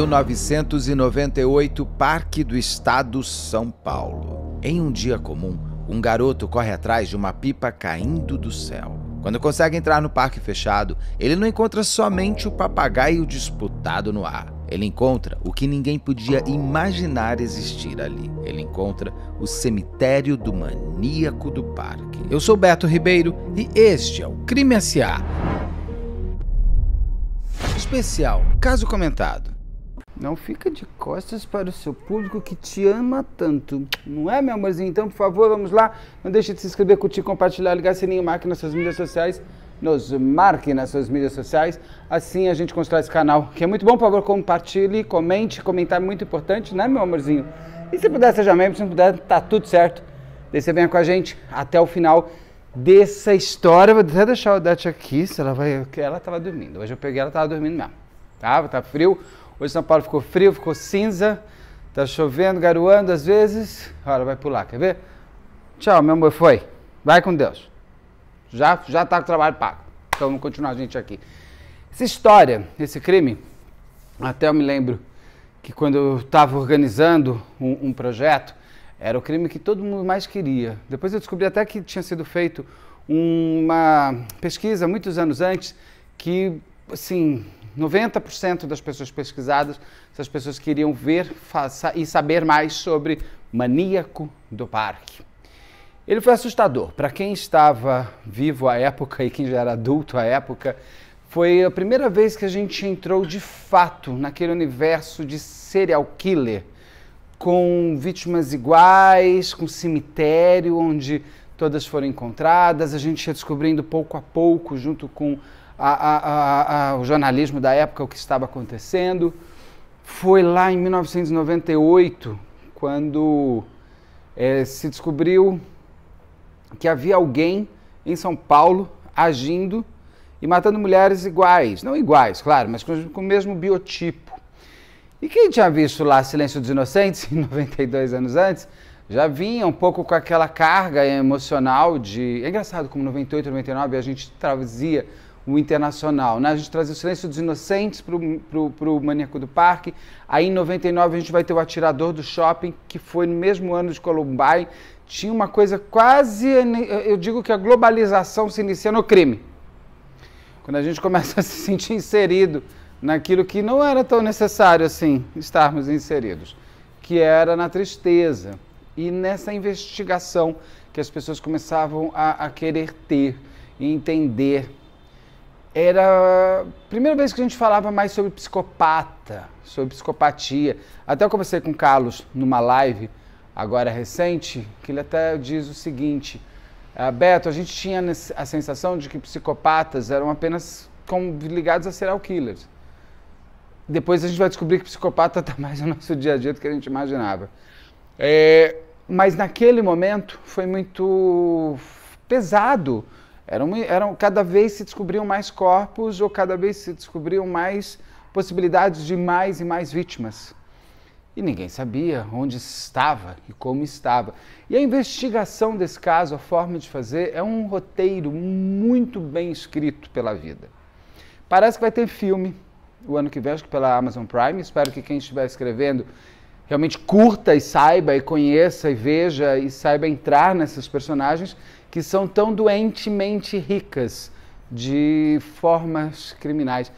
1998, Parque do Estado, São Paulo. Em um dia comum, um garoto corre atrás de uma pipa caindo do céu. Quando consegue entrar no parque fechado, ele não encontra somente o papagaio disputado no ar. Ele encontra o que ninguém podia imaginar existir ali. Ele encontra o cemitério do maníaco do parque. Eu sou Beto Ribeiro e este é o Crime S.A. Especial Caso Comentado. Não fica de costas para o seu público que te ama tanto. Não é, meu amorzinho? Então, por favor, vamos lá. Não deixe de se inscrever, curtir, compartilhar, ligar sininho, marque nas suas mídias sociais. Nos marque nas suas mídias sociais. Assim a gente constrói esse canal, que é muito bom. Por favor, compartilhe, comente. Comentar é muito importante, né, meu amorzinho? E se puder, seja membro. Se não puder, tá tudo certo. Daí você com a gente até o final dessa história. Vou até deixar o Dete aqui, se ela vai... Ela tava dormindo. Hoje eu peguei ela, tava dormindo mesmo. Tava, tá frio. Hoje São Paulo ficou frio, ficou cinza, tá chovendo, garoando às vezes. Olha, vai pular, quer ver? Tchau, meu amor, foi. Vai com Deus. Já, já tá com o trabalho pago. Então vamos continuar a gente aqui. Essa história, esse crime, até eu me lembro que quando eu estava organizando um, um projeto, era o crime que todo mundo mais queria. Depois eu descobri até que tinha sido feito uma pesquisa muitos anos antes que, assim, 90% das pessoas pesquisadas, essas pessoas queriam ver e saber mais sobre Maníaco do Parque. Ele foi assustador. Para quem estava vivo à época e quem já era adulto à época, foi a primeira vez que a gente entrou de fato naquele universo de serial killer, com vítimas iguais, com cemitério onde todas foram encontradas, a gente ia descobrindo pouco a pouco, junto com o jornalismo da época o que estava acontecendo. Foi lá em 1998 quando é, se descobriu que havia alguém em São Paulo agindo e matando mulheres iguais. Não iguais, claro, mas com, com o mesmo biotipo. E quem tinha visto lá Silêncio dos Inocentes, 92 anos antes, já vinha um pouco com aquela carga emocional de. É engraçado como 98, 99 a gente trazia o internacional. Né? A gente trazia o Silêncio dos Inocentes para o Maníaco do Parque. Aí, em 99, a gente vai ter o Atirador do Shopping, que foi no mesmo ano de Columbine. Tinha uma coisa quase. Eu digo que a globalização se inicia no crime. Quando a gente começa a se sentir inserido naquilo que não era tão necessário assim estarmos inseridos, que era na tristeza e nessa investigação que as pessoas começavam a, a querer ter e entender era a primeira vez que a gente falava mais sobre psicopata, sobre psicopatia. Até eu conversei com o Carlos numa live agora é recente, que ele até diz o seguinte: ah, Beto, a gente tinha a sensação de que psicopatas eram apenas ligados a serial killers. Depois a gente vai descobrir que psicopata está mais no nosso dia a dia do que a gente imaginava. É, mas naquele momento foi muito pesado eram, eram, cada vez se descobriam mais corpos ou cada vez se descobriam mais possibilidades de mais e mais vítimas. E ninguém sabia onde estava e como estava. E a investigação desse caso, a forma de fazer, é um roteiro muito bem escrito pela vida. Parece que vai ter filme o ano que vem, acho que pela Amazon Prime. Espero que quem estiver escrevendo realmente curta e saiba e conheça e veja e saiba entrar nesses personagens que são tão doentemente ricas de formas criminais.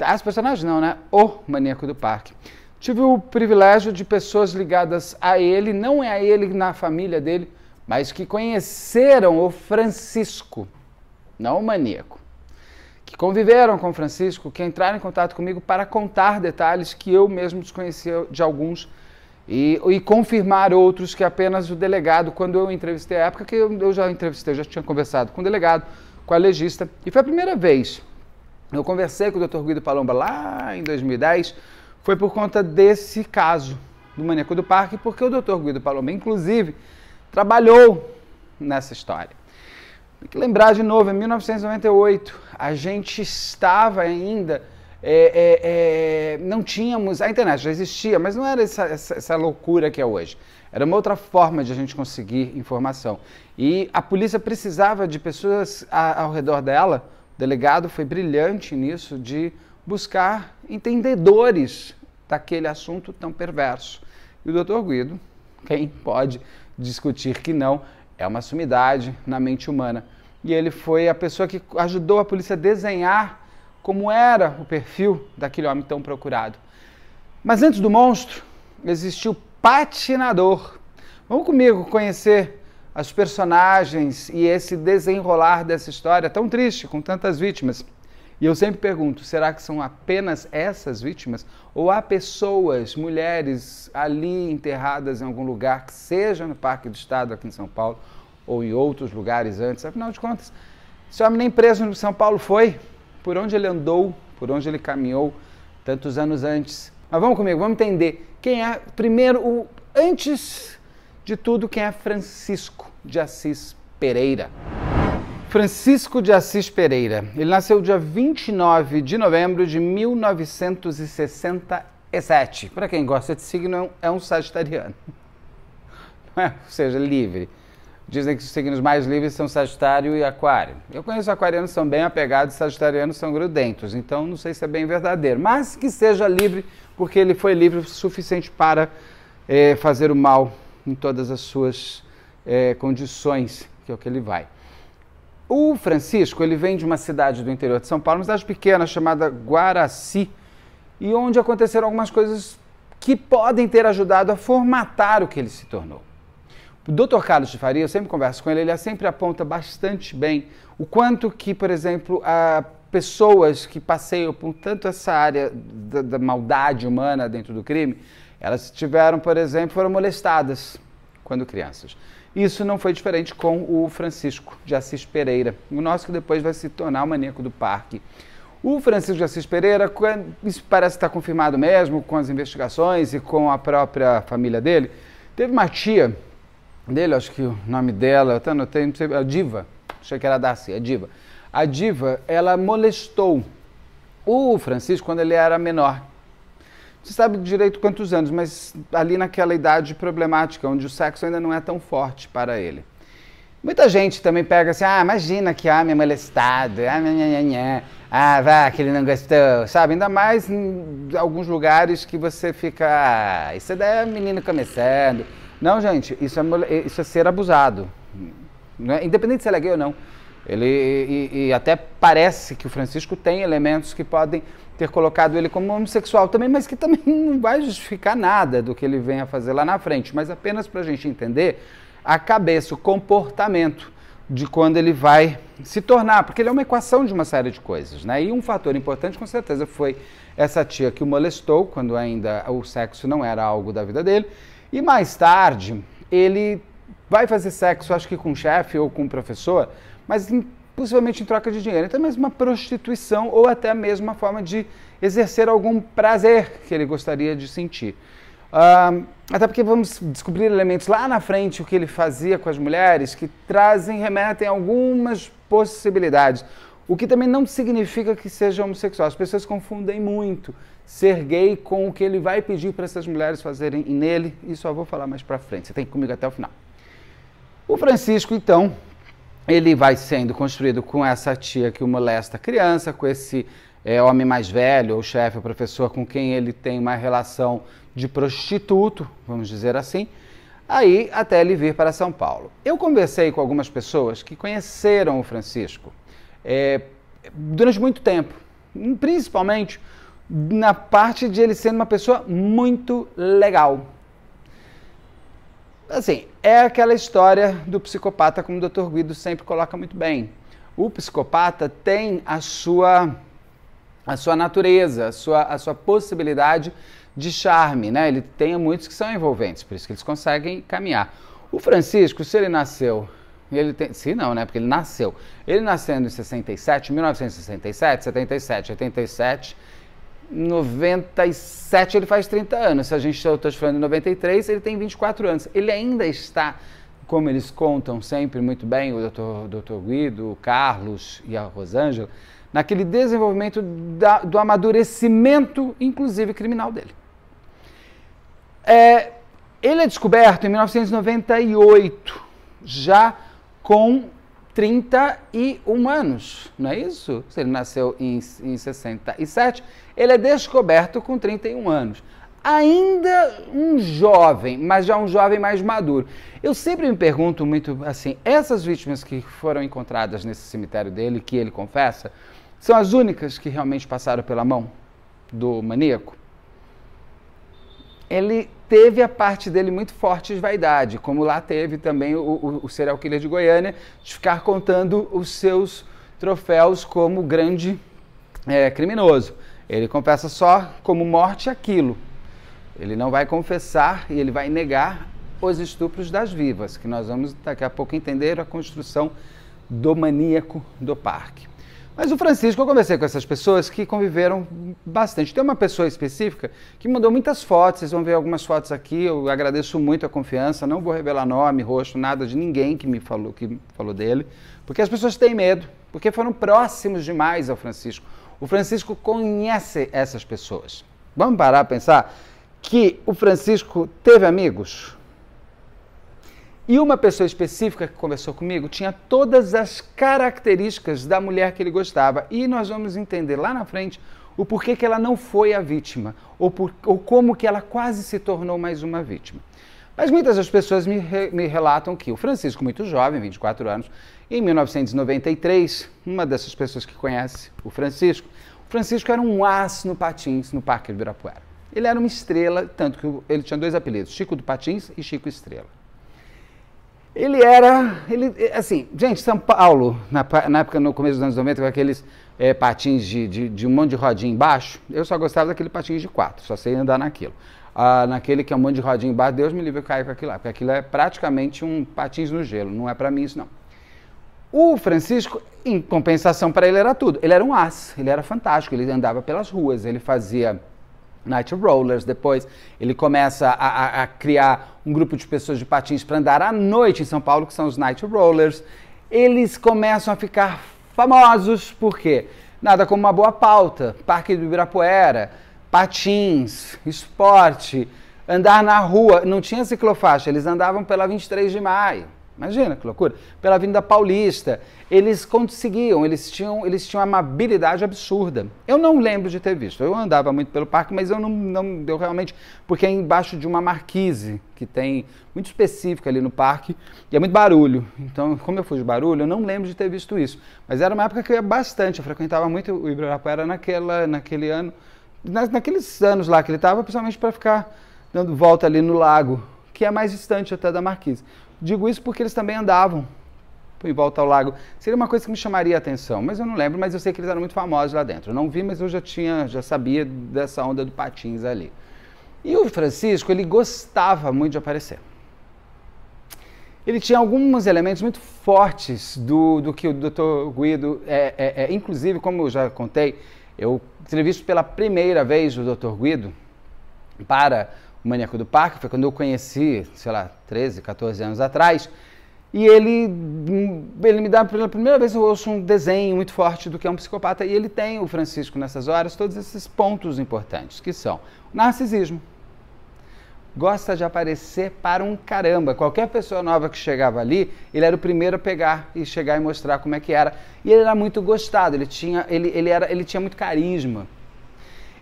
As ah, personagens não, né? O maníaco do parque. Tive o privilégio de pessoas ligadas a ele, não é a ele na família dele, mas que conheceram o Francisco, não o maníaco. Que conviveram com o Francisco, que entraram em contato comigo para contar detalhes que eu mesmo desconhecia de alguns e, e, confirmar outros que apenas o delegado, quando eu entrevistei a época, que eu, eu já entrevistei, eu já tinha conversado com o delegado, com a legista, e foi a primeira vez. Eu conversei com o Dr. Guido Palomba lá em 2010, foi por conta desse caso do maníaco do parque, porque o Dr. Guido Palomba, inclusive, trabalhou nessa história. Tem que lembrar de novo, em 1998, a gente estava ainda é, é, é, não tínhamos. A internet já existia, mas não era essa, essa, essa loucura que é hoje. Era uma outra forma de a gente conseguir informação. E a polícia precisava de pessoas a, ao redor dela. O delegado foi brilhante nisso, de buscar entendedores daquele assunto tão perverso. E o doutor Guido, quem pode discutir que não, é uma sumidade na mente humana. E ele foi a pessoa que ajudou a polícia a desenhar como era o perfil daquele homem tão procurado. Mas antes do monstro, existiu patinador. Vamos comigo conhecer as personagens e esse desenrolar dessa história tão triste, com tantas vítimas. E eu sempre pergunto: será que são apenas essas vítimas? Ou há pessoas, mulheres ali enterradas em algum lugar, que seja no Parque do Estado aqui em São Paulo ou em outros lugares antes? Afinal de contas, esse homem nem preso no São Paulo foi por onde ele andou, por onde ele caminhou tantos anos antes. Mas vamos comigo, vamos entender quem é, primeiro, o, antes de tudo, quem é Francisco de Assis Pereira. Francisco de Assis Pereira. Ele nasceu dia 29 de novembro de 1967. Para quem gosta de signo, é um é sagitariano. É? Ou seja, livre. Dizem que os signos mais livres são Sagitário e Aquário. Eu conheço aquarianos são bem apegados, sagitarianos são grudentos, então não sei se é bem verdadeiro. Mas que seja livre, porque ele foi livre o suficiente para é, fazer o mal em todas as suas é, condições, que é o que ele vai. O Francisco, ele vem de uma cidade do interior de São Paulo, uma cidade pequena chamada Guaraci, e onde aconteceram algumas coisas que podem ter ajudado a formatar o que ele se tornou. O Dr. Carlos de Faria, eu sempre converso com ele, ele sempre aponta bastante bem o quanto que, por exemplo, a pessoas que passeiam por tanto essa área da, da maldade humana dentro do crime, elas tiveram, por exemplo, foram molestadas quando crianças. Isso não foi diferente com o Francisco de Assis Pereira, o nosso que depois vai se tornar o maníaco do parque. O Francisco de Assis Pereira, isso parece estar confirmado mesmo com as investigações e com a própria família dele, teve uma tia dele, acho que o nome dela, eu até anotei, não sei, a é Diva, achei que era Darcy, a é Diva. A Diva, ela molestou o Francisco quando ele era menor. Você sabe direito quantos anos, mas ali naquela idade problemática, onde o sexo ainda não é tão forte para ele. Muita gente também pega assim, ah, imagina que homem me molestado, ah, nha, nha, nha, ah, vá, que ele não gostou, sabe? Ainda mais em alguns lugares que você fica, ah, isso daí é menino começando, não, gente, isso é, isso é ser abusado. Né? Independente se ele é gay ou não. Ele, e, e, até parece que o Francisco tem elementos que podem ter colocado ele como homossexual também, mas que também não vai justificar nada do que ele vem a fazer lá na frente. Mas apenas para a gente entender a cabeça, o comportamento de quando ele vai se tornar, porque ele é uma equação de uma série de coisas, né? E um fator importante, com certeza, foi essa tia que o molestou quando ainda o sexo não era algo da vida dele e mais tarde, ele vai fazer sexo, acho que com o chefe ou com o professor, mas em, possivelmente em troca de dinheiro. Então é uma prostituição ou até mesmo uma forma de exercer algum prazer que ele gostaria de sentir. Uh, até porque vamos descobrir elementos lá na frente, o que ele fazia com as mulheres, que trazem, remetem algumas possibilidades. O que também não significa que seja homossexual. As pessoas confundem muito ser gay com o que ele vai pedir para essas mulheres fazerem nele, e só vou falar mais para frente. Você tem comigo até o final. O Francisco, então, ele vai sendo construído com essa tia que o molesta a criança, com esse é, homem mais velho, o chefe, o professor, com quem ele tem uma relação de prostituto, vamos dizer assim, aí até ele vir para São Paulo. Eu conversei com algumas pessoas que conheceram o Francisco é, durante muito tempo, principalmente na parte de ele sendo uma pessoa muito legal. Assim, é aquela história do psicopata, como o Dr. Guido sempre coloca muito bem. O psicopata tem a sua a sua natureza, a sua, a sua possibilidade de charme, né? Ele tem muitos que são envolventes, por isso que eles conseguem caminhar. O Francisco, se ele nasceu, ele tem, se não, né? Porque ele nasceu. Ele nascendo em 67, 1967, 77, 87, 97, ele faz 30 anos. Se a gente está te falando em 93, ele tem 24 anos. Ele ainda está, como eles contam sempre muito bem, o Dr. Dr. Guido, o Carlos e a Rosângela, naquele desenvolvimento da, do amadurecimento, inclusive criminal dele. É, ele é descoberto em 1998, já com 31 anos, não é isso? Ele nasceu em, em 67 ele é descoberto com 31 anos. Ainda um jovem, mas já um jovem mais maduro. Eu sempre me pergunto muito assim: essas vítimas que foram encontradas nesse cemitério dele, que ele confessa, são as únicas que realmente passaram pela mão do maníaco? Ele teve a parte dele muito forte de vaidade, como lá teve também o, o, o serial killer de Goiânia, de ficar contando os seus troféus como grande é, criminoso. Ele confessa só como morte aquilo. Ele não vai confessar e ele vai negar os estupros das vivas, que nós vamos daqui a pouco entender a construção do maníaco do parque. Mas o Francisco, eu conversei com essas pessoas que conviveram bastante. Tem uma pessoa específica que mandou muitas fotos, vocês vão ver algumas fotos aqui. Eu agradeço muito a confiança, não vou revelar nome, rosto, nada de ninguém que me falou, que falou dele, porque as pessoas têm medo, porque foram próximos demais ao Francisco. O Francisco conhece essas pessoas. Vamos parar a pensar que o Francisco teve amigos. E uma pessoa específica que conversou comigo tinha todas as características da mulher que ele gostava. E nós vamos entender lá na frente o porquê que ela não foi a vítima, ou, por, ou como que ela quase se tornou mais uma vítima. Mas muitas das pessoas me, re, me relatam que o Francisco, muito jovem, 24 anos, em 1993, uma dessas pessoas que conhece o Francisco, o Francisco era um aço no patins no Parque Ibirapuera. Ele era uma estrela, tanto que ele tinha dois apelidos, Chico do Patins e Chico Estrela. Ele era, ele, assim, gente, São Paulo, na, na época, no começo dos anos 90, com aqueles é, patins de, de, de, um monte de rodinha embaixo, eu só gostava daquele patins de quatro, só sei andar naquilo. Ah, naquele que é um monte de rodinha embaixo, Deus me livre, eu caio com aquilo lá, porque aquilo é praticamente um patins no gelo, não é para mim isso não. O Francisco, em compensação para ele, era tudo. Ele era um as, ele era fantástico, ele andava pelas ruas, ele fazia night rollers depois, ele começa a, a, a criar um grupo de pessoas de patins para andar à noite em São Paulo, que são os night rollers. Eles começam a ficar famosos, por quê? Nada como uma boa pauta, Parque do Ibirapuera, patins, esporte, andar na rua. Não tinha ciclofaixa, eles andavam pela 23 de maio. Imagina que loucura. Pela Avenida Paulista. Eles conseguiam, eles tinham, eles tinham uma habilidade absurda. Eu não lembro de ter visto. Eu andava muito pelo parque, mas eu não, não deu realmente. Porque é embaixo de uma marquise, que tem muito específica ali no parque, e é muito barulho. Então, como eu fui de barulho, eu não lembro de ter visto isso. Mas era uma época que eu ia bastante, eu frequentava muito o Ibirapuera naquela, naquele ano. Na, naqueles anos lá que ele estava, principalmente para ficar dando volta ali no lago, que é mais distante até da marquise. Digo isso porque eles também andavam em volta ao lago. Seria uma coisa que me chamaria a atenção, mas eu não lembro, mas eu sei que eles eram muito famosos lá dentro. Eu não vi, mas eu já tinha, já sabia dessa onda do patins ali. E o Francisco, ele gostava muito de aparecer. Ele tinha alguns elementos muito fortes do, do que o Dr. Guido, é, é, é, inclusive, como eu já contei, eu entrevisto pela primeira vez o Dr. Guido para o Maníaco do Parque, foi quando eu conheci, sei lá, 13, 14 anos atrás. E ele, hum, ele me dá, pela primeira vez, eu ouço um desenho muito forte do que é um psicopata. E ele tem, o Francisco, nessas horas, todos esses pontos importantes, que são narcisismo. Gosta de aparecer para um caramba. Qualquer pessoa nova que chegava ali, ele era o primeiro a pegar e chegar e mostrar como é que era. E ele era muito gostado, ele tinha, ele, ele, era, ele tinha muito carisma.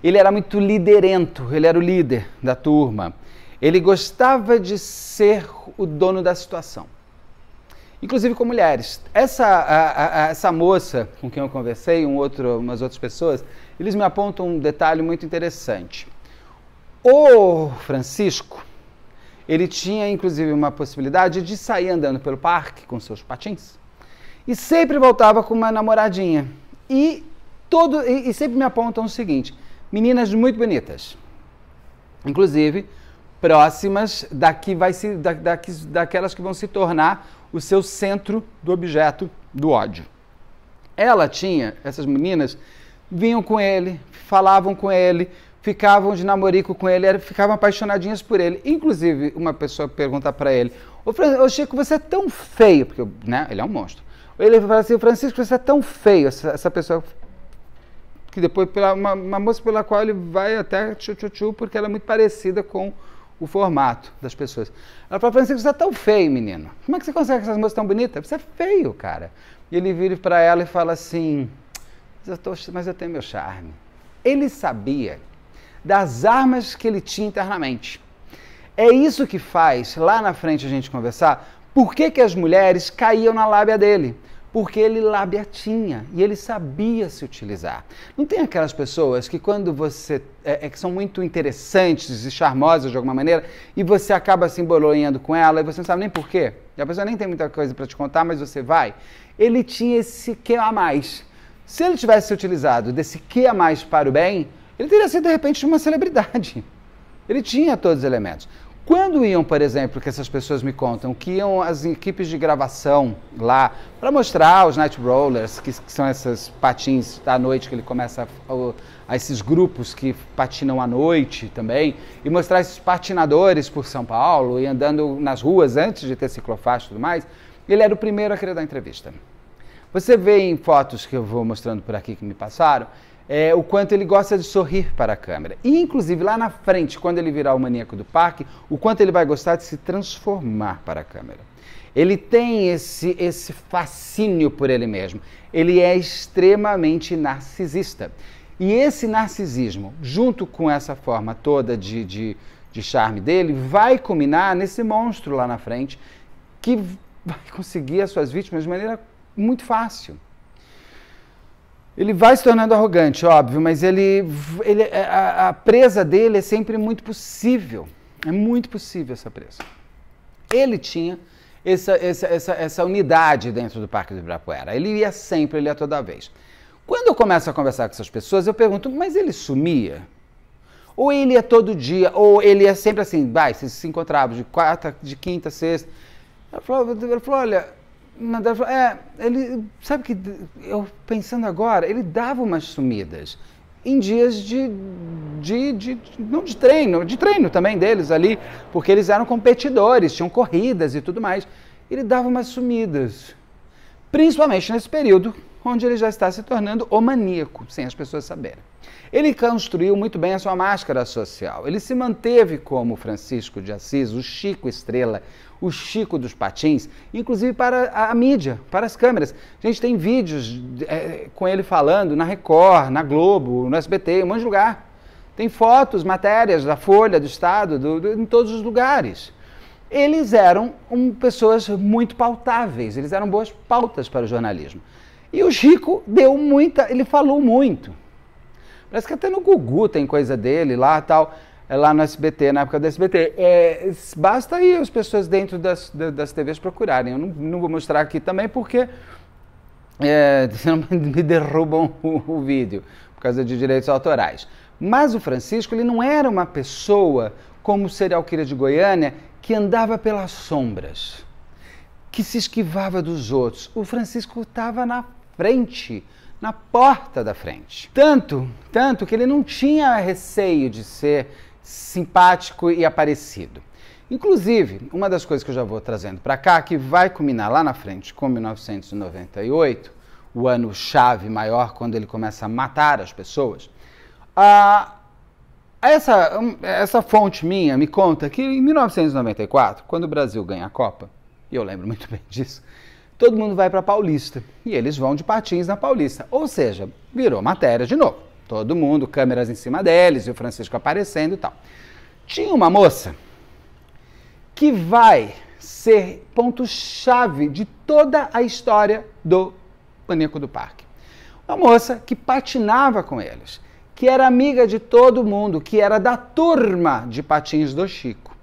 Ele era muito liderento, ele era o líder da turma. Ele gostava de ser o dono da situação. Inclusive com mulheres. Essa, a, a, essa moça com quem eu conversei, um outro, umas outras pessoas, eles me apontam um detalhe muito interessante. O Francisco, ele tinha inclusive uma possibilidade de sair andando pelo parque com seus patins e sempre voltava com uma namoradinha. E, todo, e, e sempre me apontam o seguinte: Meninas muito bonitas. Inclusive, próximas daqui vai se, da, da, daquelas que vão se tornar o seu centro do objeto do ódio. Ela tinha, essas meninas, vinham com ele, falavam com ele, ficavam de namorico com ele, ficavam apaixonadinhas por ele. Inclusive, uma pessoa pergunta para ele, ô, ô Chico, você é tão feio, porque né, ele é um monstro. Ele fala assim, Francisco, você é tão feio. Essa, essa pessoa que depois pela, uma, uma moça pela qual ele vai até tchu-tchu-tchu, porque ela é muito parecida com o formato das pessoas. Ela fala, Francisco, você é tão feio, menino. Como é que você consegue essas moças tão bonitas? Você é feio, cara. E ele vira para ela e fala assim, mas eu, tô, mas eu tenho meu charme. Ele sabia das armas que ele tinha internamente. É isso que faz, lá na frente a gente conversar, por que, que as mulheres caíam na lábia dele porque ele lábia tinha e ele sabia se utilizar. Não tem aquelas pessoas que quando você é, é, que são muito interessantes e charmosas de alguma maneira e você acaba se embolonhando com ela e você não sabe nem porquê. E a pessoa nem tem muita coisa para te contar, mas você vai. Ele tinha esse que a mais. Se ele tivesse utilizado desse que a mais para o bem, ele teria sido de repente uma celebridade. Ele tinha todos os elementos. Quando iam, por exemplo, que essas pessoas me contam, que iam as equipes de gravação lá para mostrar os night rollers, que, que, são essas patins da noite que ele começa a, a, esses grupos que patinam à noite também, e mostrar esses patinadores por São Paulo e andando nas ruas antes de ter ciclofaixa e tudo mais, ele era o primeiro a querer dar entrevista. Você vê em fotos que eu vou mostrando por aqui que me passaram, é, o quanto ele gosta de sorrir para a câmera. E, inclusive, lá na frente, quando ele virar o maníaco do parque, o quanto ele vai gostar de se transformar para a câmera. Ele tem esse, esse fascínio por ele mesmo. Ele é extremamente narcisista. E esse narcisismo, junto com essa forma toda de, de, de charme dele, vai culminar nesse monstro lá na frente que vai conseguir as suas vítimas de maneira muito fácil. Ele vai se tornando arrogante, óbvio, mas ele, ele é, a, a presa dele é sempre muito possível. É muito possível essa presa. Ele tinha essa, essa, essa, essa unidade dentro do Parque do Ibirapuera. Ele ia sempre, ele ia toda vez. Quando eu começo a conversar com essas pessoas, eu pergunto, mas ele sumia? Ou ele ia todo dia, ou ele ia sempre assim, vai, vocês se encontravam de quarta, de quinta, sexta. Ela falou, ela falou olha, Mandava, é, ele, sabe que eu pensando agora, ele dava umas sumidas em dias de, de, de, não de treino, de treino também deles ali, porque eles eram competidores, tinham corridas e tudo mais. Ele dava umas sumidas, principalmente nesse período onde ele já está se tornando o maníaco, sem as pessoas saberem. Ele construiu muito bem a sua máscara social. Ele se manteve como Francisco de Assis, o Chico Estrela, o Chico dos Patins, inclusive para a, a mídia, para as câmeras. A gente tem vídeos é, com ele falando na Record, na Globo, no SBT, em um monte de lugar. Tem fotos, matérias da Folha, do Estado, do, do, em todos os lugares. Eles eram um, pessoas muito pautáveis, eles eram boas pautas para o jornalismo. E o Chico deu muita, ele falou muito. Parece que até no Gugu tem coisa dele lá tal. É lá no SBT, na época do SBT. É, basta aí as pessoas dentro das, das TVs procurarem. Eu não, não vou mostrar aqui também porque é, me derrubam o, o, vídeo por causa de direitos autorais. Mas o Francisco ele não era uma pessoa como o serial killer de Goiânia que andava pelas sombras, que se esquivava dos outros. O Francisco estava na frente na porta da frente. Tanto, tanto que ele não tinha receio de ser simpático e aparecido. Inclusive, uma das coisas que eu já vou trazendo para cá, que vai culminar lá na frente com 1998, o ano chave maior, quando ele começa a matar as pessoas, ah, essa, essa fonte minha me conta que em 1994, quando o Brasil ganha a Copa, e eu lembro muito bem disso, todo mundo vai para Paulista e eles vão de patins na Paulista. Ou seja, virou matéria de novo. Todo mundo, câmeras em cima deles, e o Francisco aparecendo e tal. Tinha uma moça que vai ser ponto-chave de toda a história do Pânico do Parque. Uma moça que patinava com eles, que era amiga de todo mundo, que era da turma de patins do Chico.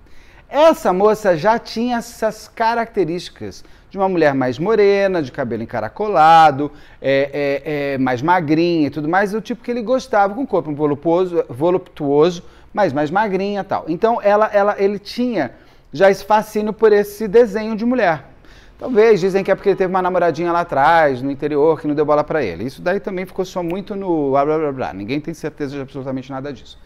Essa moça já tinha essas características de uma mulher mais morena, de cabelo encaracolado, é, é, é, mais magrinha e tudo mais, o tipo que ele gostava, com corpo voluptuoso, voluptuoso mas mais magrinha tal. Então ela, ela, ele tinha já esse fascínio por esse desenho de mulher. Talvez dizem que é porque ele teve uma namoradinha lá atrás, no interior, que não deu bola para ele. Isso daí também ficou só muito no blá blá blá blá. Ninguém tem certeza de absolutamente nada disso.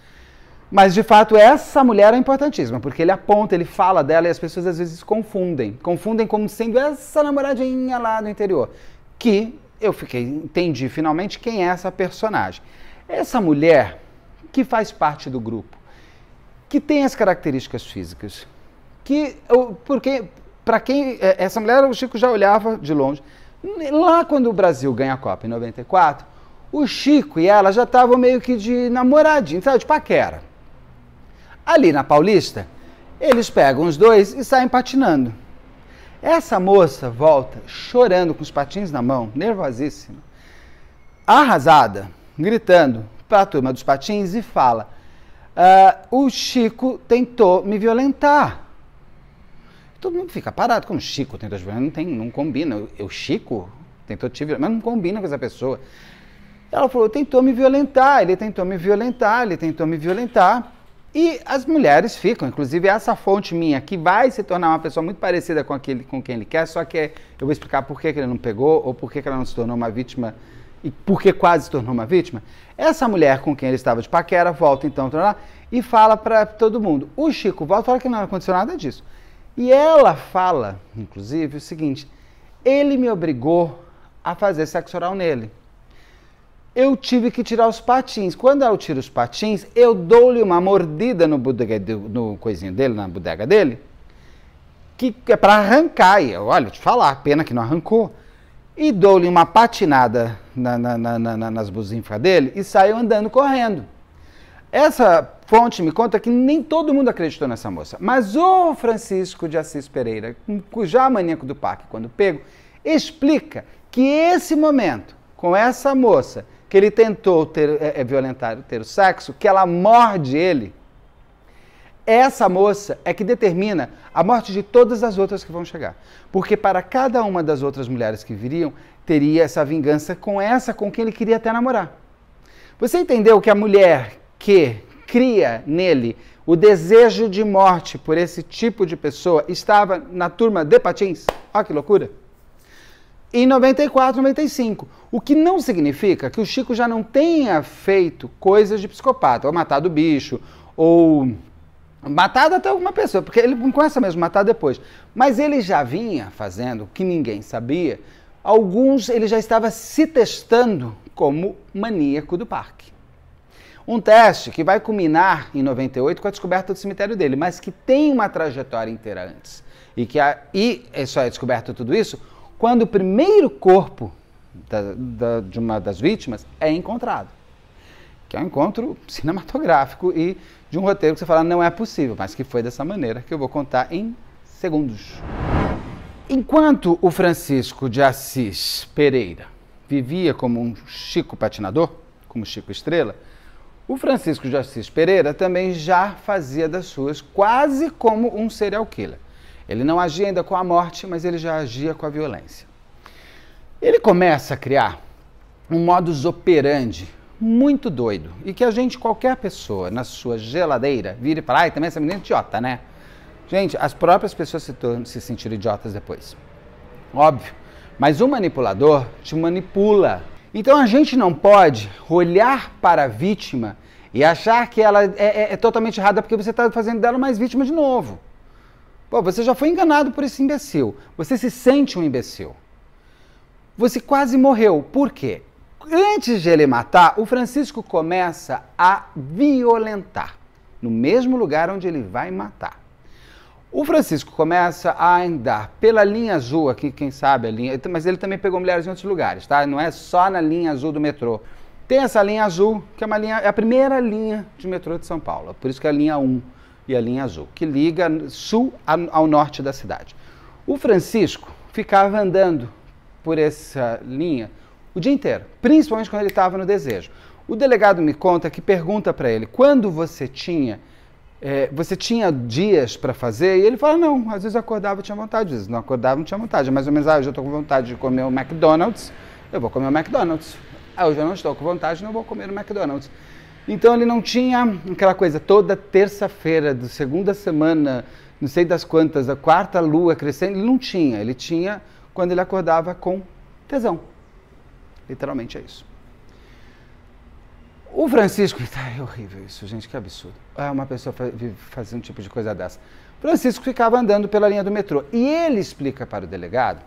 Mas de fato essa mulher é importantíssima, porque ele aponta, ele fala dela e as pessoas às vezes confundem, confundem como sendo essa namoradinha lá do interior, que eu fiquei entendi finalmente quem é essa personagem. Essa mulher que faz parte do grupo, que tem as características físicas, que porque para quem é, essa mulher o Chico já olhava de longe. Lá quando o Brasil ganha a Copa em 94, o Chico e ela já estavam meio que de namoradinho, sabe, de paquera ali na Paulista, eles pegam os dois e saem patinando. Essa moça volta chorando com os patins na mão, nervosíssima, arrasada, gritando para a turma dos patins e fala: ah, O Chico tentou me violentar. Todo mundo fica parado, como Chico tentou te violentar? Não, tem, não combina. O Chico tentou te violentar, mas não combina com essa pessoa. Ela falou: tentou me violentar, ele tentou me violentar, ele tentou me violentar. E as mulheres ficam, inclusive essa fonte minha, que vai se tornar uma pessoa muito parecida com aquele com quem ele quer, só que eu vou explicar por que, que ele não pegou, ou por que, que ela não se tornou uma vítima, e por que quase se tornou uma vítima. Essa mulher com quem ele estava de paquera volta então e fala para todo mundo: o Chico volta, olha que não aconteceu nada disso. E ela fala, inclusive, o seguinte: ele me obrigou a fazer sexo oral nele eu tive que tirar os patins. Quando eu tiro os patins, eu dou-lhe uma mordida no, bodega, no coisinho dele, na bodega dele, que é para arrancar. E eu, olha, te falar, pena que não arrancou. E dou-lhe uma patinada na, na, na, nas buzinfas dele e saiu andando correndo. Essa fonte me conta que nem todo mundo acreditou nessa moça, mas o Francisco de Assis Pereira, já maníaco do parque quando pego, explica que esse momento com essa moça que ele tentou ter, é, é, violentar, ter o sexo, que ela morde ele, essa moça é que determina a morte de todas as outras que vão chegar. Porque para cada uma das outras mulheres que viriam, teria essa vingança com essa com quem ele queria até namorar. Você entendeu que a mulher que cria nele o desejo de morte por esse tipo de pessoa estava na turma de patins? Olha que loucura! em 94, 95. O que não significa que o Chico já não tenha feito coisas de psicopata, ou matado bicho, ou matado até alguma pessoa, porque ele não começa mesmo a matar depois. Mas ele já vinha fazendo, que ninguém sabia, alguns, ele já estava se testando como maníaco do parque. Um teste que vai culminar em 98 com a descoberta do cemitério dele, mas que tem uma trajetória inteira antes. E que a, e é só é descoberto tudo isso quando o primeiro corpo da, da, de uma das vítimas é encontrado. Que é um encontro cinematográfico e de um roteiro que você fala não é possível, mas que foi dessa maneira que eu vou contar em segundos. Enquanto o Francisco de Assis Pereira vivia como um Chico patinador, como Chico Estrela, o Francisco de Assis Pereira também já fazia das suas quase como um serial killer. Ele não agia ainda com a morte, mas ele já agia com a violência. Ele começa a criar um modus operandi muito doido e que a gente, qualquer pessoa na sua geladeira, vire para fala: ai, também essa menina é idiota, né? Gente, as próprias pessoas se, tornam, se sentiram idiotas depois. Óbvio. Mas o manipulador te manipula. Então a gente não pode olhar para a vítima e achar que ela é, é, é totalmente errada porque você está fazendo dela mais vítima de novo. Pô, você já foi enganado por esse imbecil. Você se sente um imbecil. Você quase morreu. Por quê? Antes de ele matar, o Francisco começa a violentar no mesmo lugar onde ele vai matar. O Francisco começa a andar pela linha azul aqui, quem sabe a linha, mas ele também pegou mulheres em outros lugares, tá? Não é só na linha azul do metrô. Tem essa linha azul, que é uma linha, é a primeira linha de metrô de São Paulo, por isso que é a linha 1 e a linha azul, que liga sul ao norte da cidade. O Francisco ficava andando por essa linha o dia inteiro, principalmente quando ele estava no desejo. O delegado me conta que pergunta para ele quando você tinha é, você tinha dias para fazer? E ele fala: não, às vezes acordava tinha vontade, às vezes não acordava não tinha vontade. Mas mais ou menos, ah, hoje eu estou com vontade de comer o McDonald's, eu vou comer o McDonald's. Ah, hoje eu não estou com vontade, não vou comer o McDonald's. Então ele não tinha aquela coisa, toda terça-feira, de segunda semana, não sei das quantas, a quarta lua crescendo, ele não tinha. Ele tinha quando ele acordava com tesão. Literalmente é isso. O Francisco, é horrível isso, gente, que absurdo. É uma pessoa fazer um tipo de coisa dessa. Francisco ficava andando pela linha do metrô e ele explica para o delegado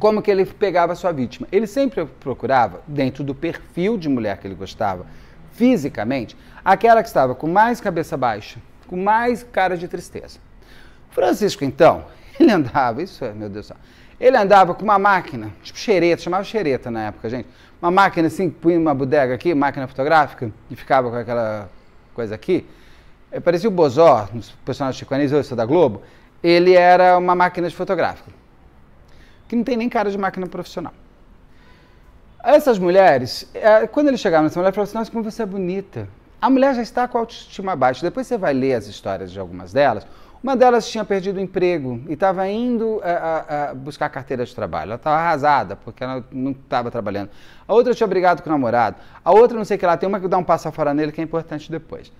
como que ele pegava a sua vítima. Ele sempre procurava, dentro do perfil de mulher que ele gostava, fisicamente, aquela que estava com mais cabeça baixa, com mais cara de tristeza. Francisco, então, ele andava, isso é, meu Deus do céu, ele andava com uma máquina, tipo xereta, chamava xereta na época, gente. Uma máquina assim, que punha uma bodega aqui, máquina fotográfica, e ficava com aquela coisa aqui. É, parecia o Bozó, um personagem de Anísio, hoje da Globo. Ele era uma máquina de fotográfica, que não tem nem cara de máquina profissional. Essas mulheres, é, quando eles chegaram nessa mulher, falaram assim: Nossa, como você é bonita. A mulher já está com a autoestima baixa. Depois você vai ler as histórias de algumas delas. Uma delas tinha perdido o emprego e estava indo a, é, a, a buscar carteira de trabalho. Ela estava arrasada porque ela não estava trabalhando. A outra tinha brigado com o namorado. A outra, não sei o que lá, tem uma que dá um passo fora nele que é importante depois.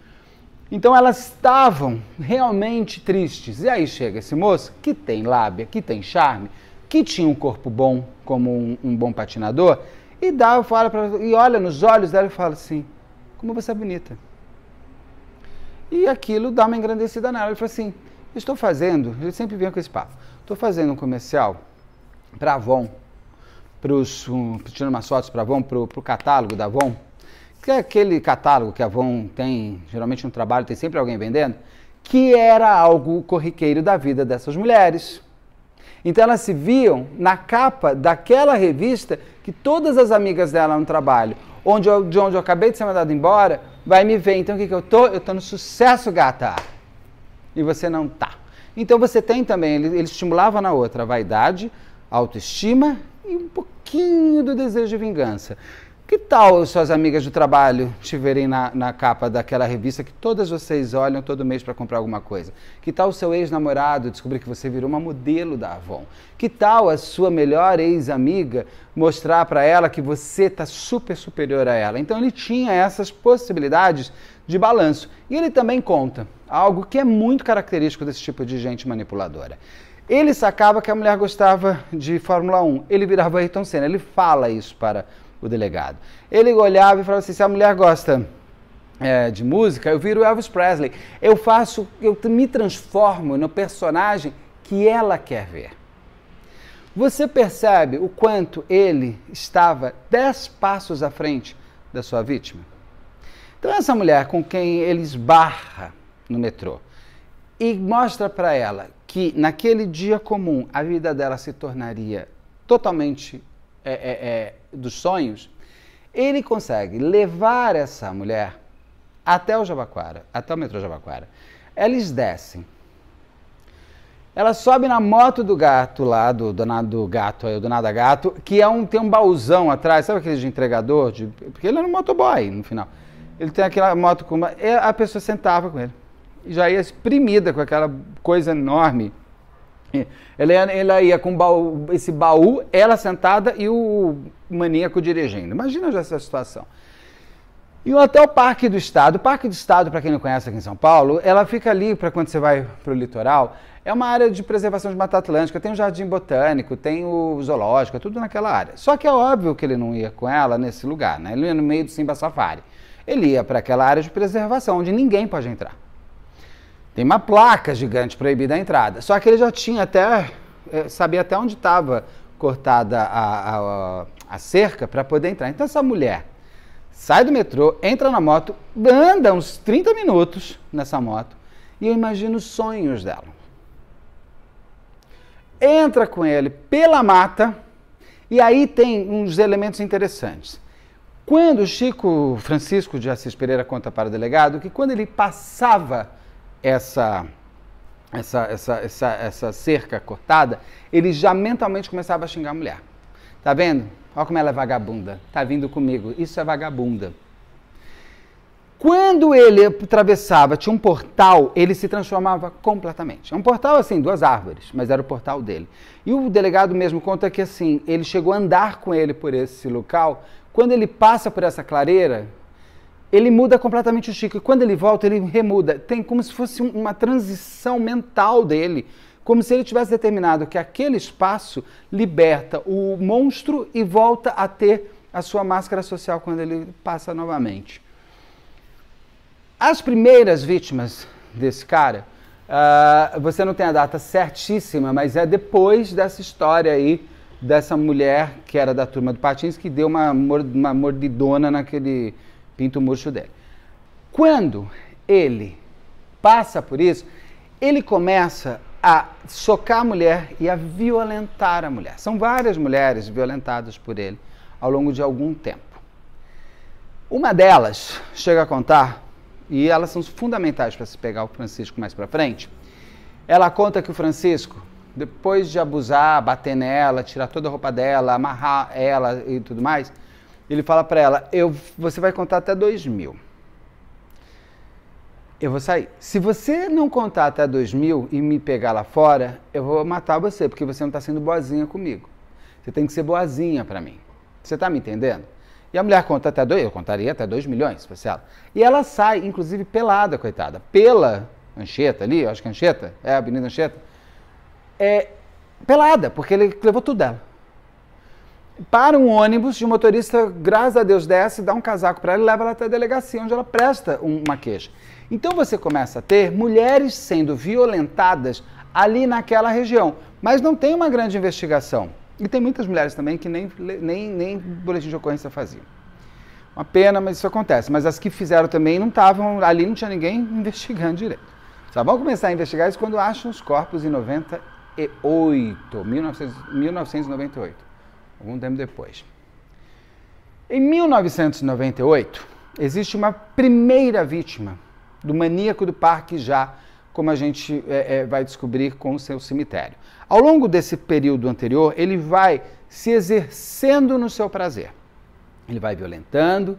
Então elas estavam realmente tristes. E aí chega esse moço que tem lábia, que tem charme, que tinha um corpo bom como um, um bom patinador e dá, fala para e olha nos olhos dela e fala assim: "Como você é bonita". E aquilo dá uma engrandecida nela. Ele fala assim: "Estou fazendo, ele sempre vinha com esse papo. Estou fazendo um comercial para Avon, para os um, tirando umas fotos para Avon, para o catálogo da Avon, que é aquele catálogo que a Avon tem, geralmente um trabalho tem sempre alguém vendendo, que era algo corriqueiro da vida dessas mulheres. Então elas se viam na capa daquela revista que todas as amigas dela no trabalho, onde eu, de onde eu acabei de ser mandado embora, vai me ver. Então o que, que eu tô? Eu tô no sucesso, gata. E você não tá. Então você tem também, ele, ele estimulava na outra a vaidade, a autoestima e um pouquinho do desejo de vingança. Que tal suas amigas do trabalho estiverem na, na capa daquela revista que todas vocês olham todo mês para comprar alguma coisa? Que tal o seu ex-namorado descobrir que você virou uma modelo da Avon? Que tal a sua melhor ex-amiga mostrar para ela que você está super superior a ela? Então ele tinha essas possibilidades de balanço. E ele também conta algo que é muito característico desse tipo de gente manipuladora. Ele sacava que a mulher gostava de Fórmula 1. Ele virava Ayrton Senna. Ele fala isso para o delegado. Ele olhava e falava assim: se a mulher gosta é, de música, eu viro Elvis Presley. Eu faço, eu me transformo no personagem que ela quer ver. Você percebe o quanto ele estava dez passos à frente da sua vítima? Então, essa mulher com quem ele esbarra no metrô e mostra para ela que naquele dia comum a vida dela se tornaria totalmente é, é, é dos sonhos, ele consegue levar essa mulher até o Jabaquara, até o metrô Jabaquara. Eles descem. Ela sobe na moto do gato lá, do donado do gato, aí, do nada gato, que é um, tem um baúzão atrás, sabe aquele de entregador? De, porque ele era um motoboy no final. Ele tem aquela moto com uma. A pessoa sentava com ele. E já ia exprimida com aquela coisa enorme Ela ia, é ela ia com baú, esse baú, ela sentada e o maníaco dirigindo. Imagina já essa situação. E até o Parque do Estado. O Parque do Estado, para quem não conhece aqui em São Paulo, ela fica ali para quando você vai para o litoral. É uma área de preservação de Mata Atlântica, tem o Jardim Botânico, tem o Zoológico, é tudo naquela área. Só que é óbvio que ele não ia com ela nesse lugar, né? Ele ia no meio do Simba Safari. Ele ia para aquela área de preservação, onde ninguém pode entrar. Tem uma placa gigante proibida a entrada. Só que ele já tinha até, eh, sabia até onde estava cortada a, a, a cerca para poder entrar. Então essa mulher sai do metrô, entra na moto, anda uns 30 minutos nessa moto e eu imagino os sonhos dela. Entra com ele pela mata e aí tem uns elementos interessantes. Quando o Chico Francisco de Assis Pereira conta para o delegado que quando ele passava essa, essa, essa, essa, essa cerca cortada, ele já mentalmente começava a xingar a mulher. Tá vendo? Olha como ela é vagabunda. Tá vindo comigo. Isso é vagabunda. Quando ele atravessava, tinha um portal, ele se transformava completamente. É um portal assim, duas árvores, mas era o portal dele. E o delegado mesmo conta que assim, ele chegou a andar com ele por esse local. Quando ele passa por essa clareira, ele muda completamente o Chico. E quando ele volta, ele remuda. Tem como se fosse uma transição mental dele. Como se ele tivesse determinado que aquele espaço liberta o monstro e volta a ter a sua máscara social quando ele passa novamente. As primeiras vítimas desse cara, uh, você não tem a data certíssima, mas é depois dessa história aí dessa mulher que era da turma do Patins que deu uma, uma mordidona naquele pinto murcho dele. Quando ele passa por isso, ele começa a socar a mulher e a violentar a mulher. São várias mulheres violentadas por ele ao longo de algum tempo. Uma delas chega a contar, e elas são fundamentais para se pegar o Francisco mais para frente. Ela conta que o Francisco, depois de abusar, bater nela, tirar toda a roupa dela, amarrar ela e tudo mais, ele fala para ela: eu, você vai contar até dois mil. Eu vou sair. Se você não contar até dois mil e me pegar lá fora, eu vou matar você, porque você não está sendo boazinha comigo. Você tem que ser boazinha para mim. Você está me entendendo? E a mulher conta até dois, eu contaria até dois milhões, ela. E ela sai, inclusive, pelada, coitada. Pela Ancheta ali, eu acho que é Ancheta, é a Avenida Ancheta. É, pelada, porque ele levou tudo dela para um ônibus e o motorista, graças a Deus, desce, dá um casaco para ela e leva ela até a delegacia, onde ela presta uma queixa. Então você começa a ter mulheres sendo violentadas ali naquela região, mas não tem uma grande investigação. E tem muitas mulheres também que nem, nem, nem boletim de ocorrência faziam. Uma pena, mas isso acontece. Mas as que fizeram também não estavam ali, não tinha ninguém investigando direito. Só vão começar a investigar isso quando acham os corpos em 98, 1998 algum tempo depois. Em 1998, existe uma primeira vítima do maníaco do parque já, como a gente é, é, vai descobrir com o seu cemitério. Ao longo desse período anterior, ele vai se exercendo no seu prazer. Ele vai violentando,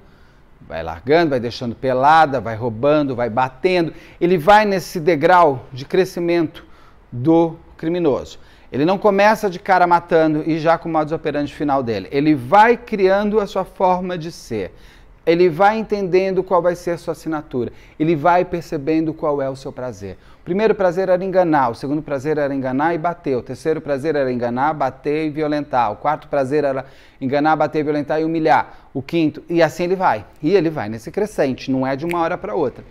vai largando, vai deixando pelada, vai roubando, vai batendo. Ele vai nesse degrau de crescimento do criminoso. Ele não começa de cara matando e já com o modus operandi final dele. Ele vai criando a sua forma de ser. Ele vai entendendo qual vai ser a sua assinatura. Ele vai percebendo qual é o seu prazer. O primeiro prazer era enganar, o segundo prazer era enganar e bater, o terceiro prazer era enganar, bater e violentar, o quarto prazer era enganar, bater, violentar e humilhar, o quinto, e assim ele vai. E ele vai nesse crescente, não é de uma hora para outra.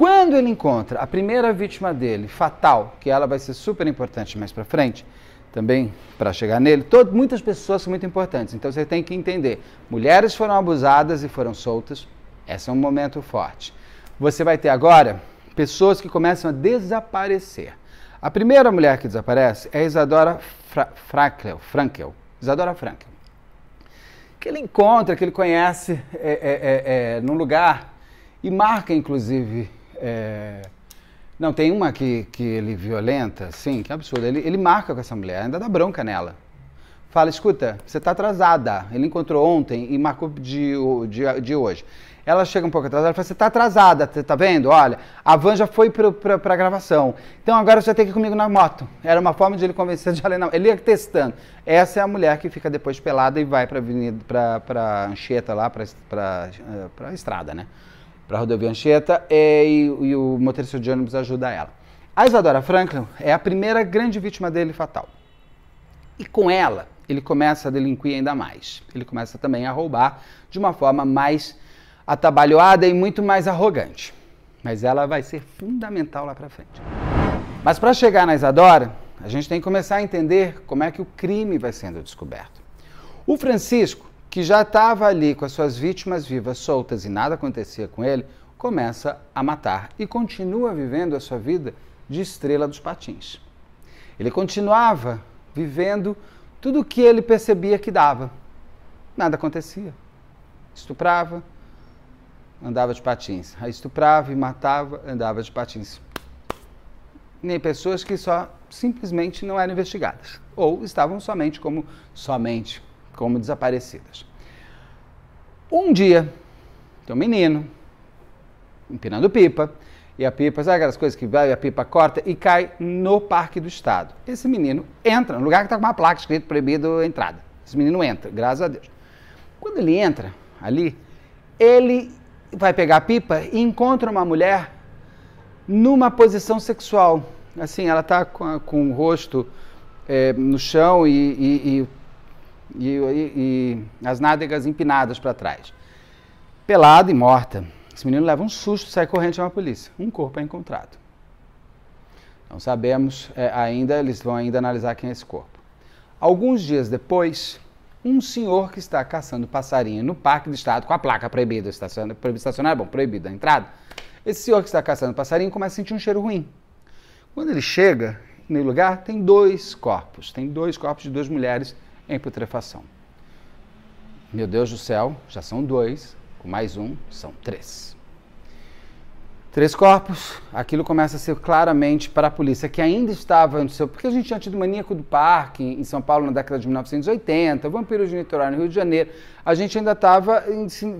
Quando ele encontra a primeira vítima dele, fatal, que ela vai ser super importante mais para frente, também para chegar nele, todo, muitas pessoas são muito importantes. Então você tem que entender: mulheres foram abusadas e foram soltas. Esse é um momento forte. Você vai ter agora pessoas que começam a desaparecer. A primeira mulher que desaparece é Isadora Fra Frankel, Frankel. Isadora Frankel. Que ele encontra, que ele conhece é, é, é, é num lugar e marca, inclusive, é... Não, tem uma que, que ele violenta, sim, que é absurdo. Ele, ele marca com essa mulher, ainda dá bronca nela. Fala, escuta, você está atrasada. Ele encontrou ontem e marcou de, de, de hoje. Ela chega um pouco atrasada, e fala, você está atrasada, tá vendo? Olha, a van já foi para a gravação. Então agora você tem que ir comigo na moto. Era uma forma de ele convencer de não. Ele ia é testando. Tá essa é a mulher que fica depois pelada e vai para a Anchieta lá, para a eh, estrada, né? para a rodovia Anchieta é, e, e, o motorista de ônibus ajuda ela. A Isadora Franklin é a primeira grande vítima dele fatal. E com ela, ele começa a delinquir ainda mais. Ele começa também a roubar de uma forma mais atabalhoada e muito mais arrogante. Mas ela vai ser fundamental lá para frente. Mas para chegar na Isadora, a gente tem que começar a entender como é que o crime vai sendo descoberto. O Francisco que já estava ali com as suas vítimas vivas soltas e nada acontecia com ele, começa a matar e continua vivendo a sua vida de estrela dos patins. Ele continuava vivendo tudo o que ele percebia que dava. Nada acontecia. Estuprava, andava de patins. Aí estuprava e matava, andava de patins. Nem pessoas que só simplesmente não eram investigadas ou estavam somente como somente como desaparecidas. Um dia, tem um menino empinando pipa, e a pipa, sabe aquelas coisas que vai, a pipa corta e cai no Parque do Estado. Esse menino entra no lugar que está com uma placa escrito proibido a entrada. Esse menino entra, graças a Deus. Quando ele entra ali, ele vai pegar a pipa e encontra uma mulher numa posição sexual. Assim, ela está com, com, o rosto é, no chão e, e, e e, e, as nádegas empinadas para trás. Pelada e morta. Esse menino leva um susto, sai correndo e a polícia. Um corpo é encontrado. Não sabemos é, ainda, eles vão ainda analisar quem é esse corpo. Alguns dias depois, um senhor que está caçando passarinho no Parque do Estado, com a placa proibida, estacionar, proibido estacionar, bom, proibida a entrada, esse senhor que está caçando passarinho começa a sentir um cheiro ruim. Quando ele chega no lugar, tem dois corpos, tem dois corpos de duas mulheres em putrefação. Meu Deus do céu, já são dois, com mais um, são três. Três corpos, aquilo começa a ser claramente para a polícia que ainda estava no seu. Porque a gente tinha tido Maníaco do Parque em São Paulo na década de 1980, Vampiro de Niterói no Rio de Janeiro. A gente ainda estava,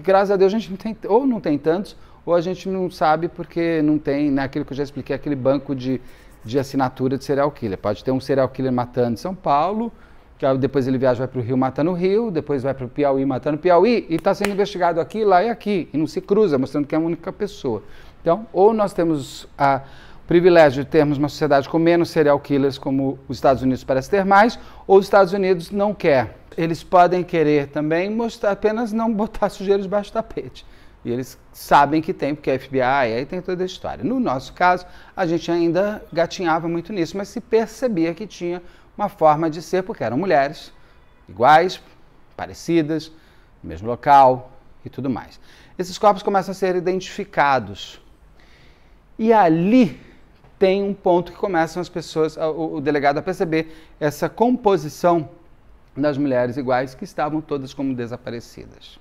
graças a Deus, a gente não tem, ou não tem tantos, ou a gente não sabe porque não tem, naquilo né, que eu já expliquei, aquele banco de, de assinatura de serial killer. Pode ter um serial killer matando em São Paulo, que depois ele viaja, vai para o Rio matando o Rio, depois vai para o Piauí matando o Piauí, e está sendo investigado aqui, lá e aqui, e não se cruza, mostrando que é uma única pessoa. Então, ou nós temos a privilégio de termos uma sociedade com menos serial killers, como os Estados Unidos parece ter mais, ou os Estados Unidos não quer. Eles podem querer também mostrar, apenas não botar sujeira debaixo do tapete. E eles sabem que tem, porque é FBI, aí tem toda a história. No nosso caso, a gente ainda gatinhava muito nisso, mas se percebia que tinha uma forma de ser, porque eram mulheres iguais, parecidas, no mesmo local e tudo mais. Esses corpos começam a ser identificados. E ali tem um ponto que começam as pessoas, o, delegado a perceber essa composição das mulheres iguais que estavam todas como desaparecidas.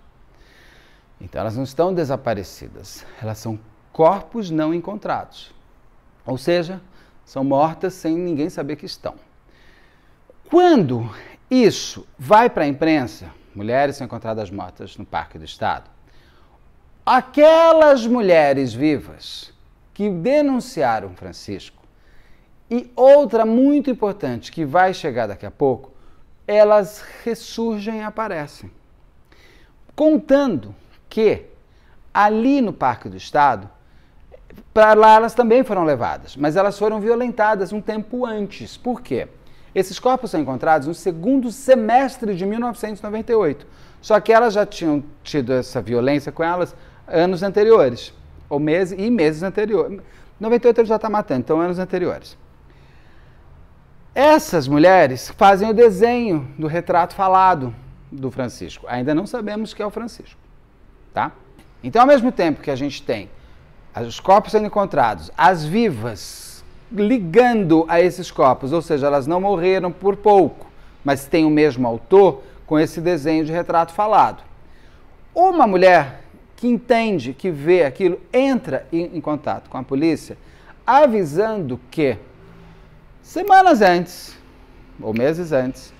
Então elas não estão desaparecidas, elas são corpos não encontrados. Ou seja, são mortas sem ninguém saber que estão. Quando isso vai para a imprensa, mulheres são encontradas mortas no Parque do Estado, aquelas mulheres vivas que denunciaram Francisco e outra muito importante que vai chegar daqui a pouco, elas ressurgem e aparecem. Contando que ali no Parque do Estado, para lá elas também foram levadas, mas elas foram violentadas um tempo antes. Por quê? Esses corpos são encontrados no segundo semestre de 1998. Só que elas já tinham tido essa violência com elas anos anteriores, ou meses e meses anteriores. 98 ele já está matando, então anos anteriores. Essas mulheres fazem o desenho do retrato falado do Francisco. Ainda não sabemos que é o Francisco, tá? Então, ao mesmo tempo que a gente tem os corpos sendo encontrados, as vivas ligando a esses corpos, ou seja, elas não morreram por pouco, mas tem o mesmo autor com esse desenho de retrato falado. Uma mulher que entende, que vê aquilo, entra em, em contato com a polícia, avisando que semanas antes, ou meses antes,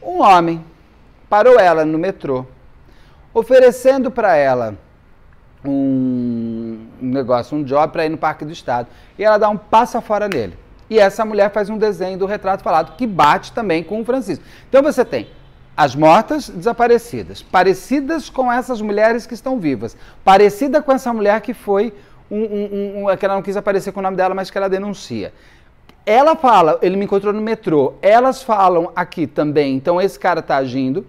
um homem parou ela no metrô, oferecendo para ela um negócio, um job para ir no Parque do Estado. E ela dá um passo fora nele. E essa mulher faz um desenho do retrato falado que bate também com o Francisco. Então você tem as mortas desaparecidas, parecidas com essas mulheres que estão vivas, parecida com essa mulher que foi um, um, um, é que ela não quis aparecer com o nome dela, mas que ela denuncia. Ela fala, ele me encontrou no metrô. Elas falam aqui também. Então esse cara está agindo.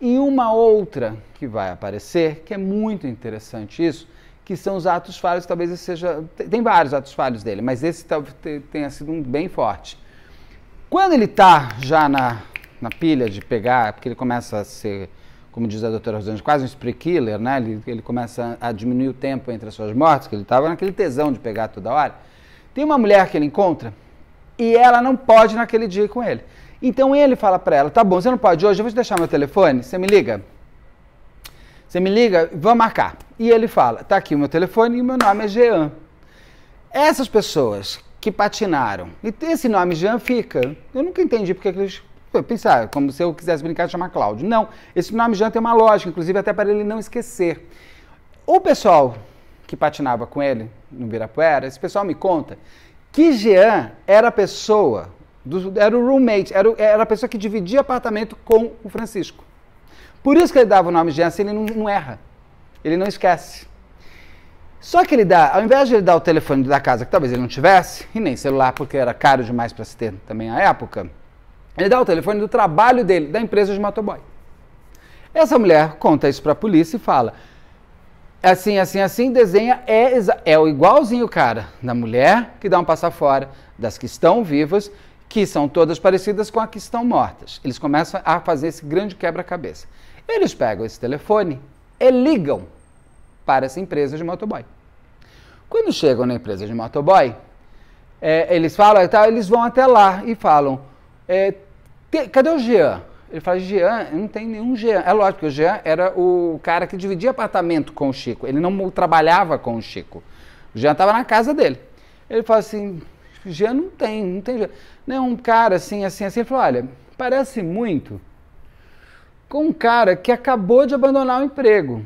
E uma outra que vai aparecer, que é muito interessante isso, que são os atos falhos, talvez seja. Tem vários atos falhos dele, mas esse talvez tenha sido um bem forte. Quando ele está já na, na pilha de pegar, porque ele começa a ser, como diz a doutora Rosângela, quase um spree killer, né? Ele, ele começa a diminuir o tempo entre as suas mortes, que ele estava naquele tesão de pegar toda hora. Tem uma mulher que ele encontra e ela não pode naquele dia ir com ele. Então ele fala para ela: tá bom, você não pode hoje, eu vou te deixar meu telefone, você me liga? Você me liga, vou marcar. E ele fala: tá aqui o meu telefone e o meu nome é Jean. Essas pessoas que patinaram, e esse nome Jean fica. Eu nunca entendi porque eles pensaram, ah, é como se eu quisesse brincar de chamar Cláudio. Não, esse nome Jean tem uma lógica, inclusive até para ele não esquecer. O pessoal que patinava com ele no Birapuera, esse pessoal me conta que Jean era a pessoa do, era o roommate, era, era a pessoa que dividia apartamento com o Francisco. Por isso que ele dava o nome de Jensen, ele não, não erra. Ele não esquece. Só que ele dá, ao invés de ele dar o telefone da casa, que talvez ele não tivesse, e nem celular, porque era caro demais para se ter também à época, ele dá o telefone do trabalho dele, da empresa de motoboy. Essa mulher conta isso para a polícia e fala: é assim, é assim, é assim, desenha é, é igualzinho o cara da mulher que dá um passa fora, das que estão vivas, que são todas parecidas com a que estão mortas. Eles começam a fazer esse grande quebra-cabeça. Eles pegam esse telefone e ligam para essa empresa de motoboy. Quando chegam na empresa de motoboy, é, eles falam e tal, eles vão até lá e falam: é, te, cadê o Jean? Ele fala: Jean, não tem nenhum Jean. É lógico que o Jean era o cara que dividia apartamento com o Chico. Ele não trabalhava com o Chico. O Jean estava na casa dele. Ele fala assim: Jean não tem, não tem Jean né, um cara assim, assim, assim, falou, olha, parece muito com um cara que acabou de abandonar o emprego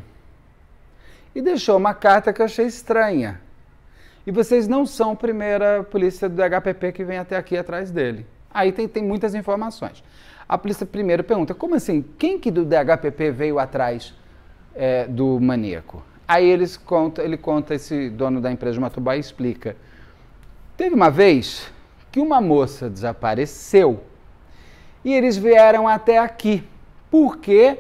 e deixou uma carta que eu achei estranha. E vocês não são a primeira polícia do HPP que vem até aqui atrás dele. Aí tem, tem muitas informações. A polícia primeiro pergunta, como assim? Quem que do DHPP veio atrás é, do maníaco? Aí eles conta ele conta, esse dono da empresa de Matubá e explica. Teve uma vez que uma moça desapareceu. E eles vieram até aqui, porque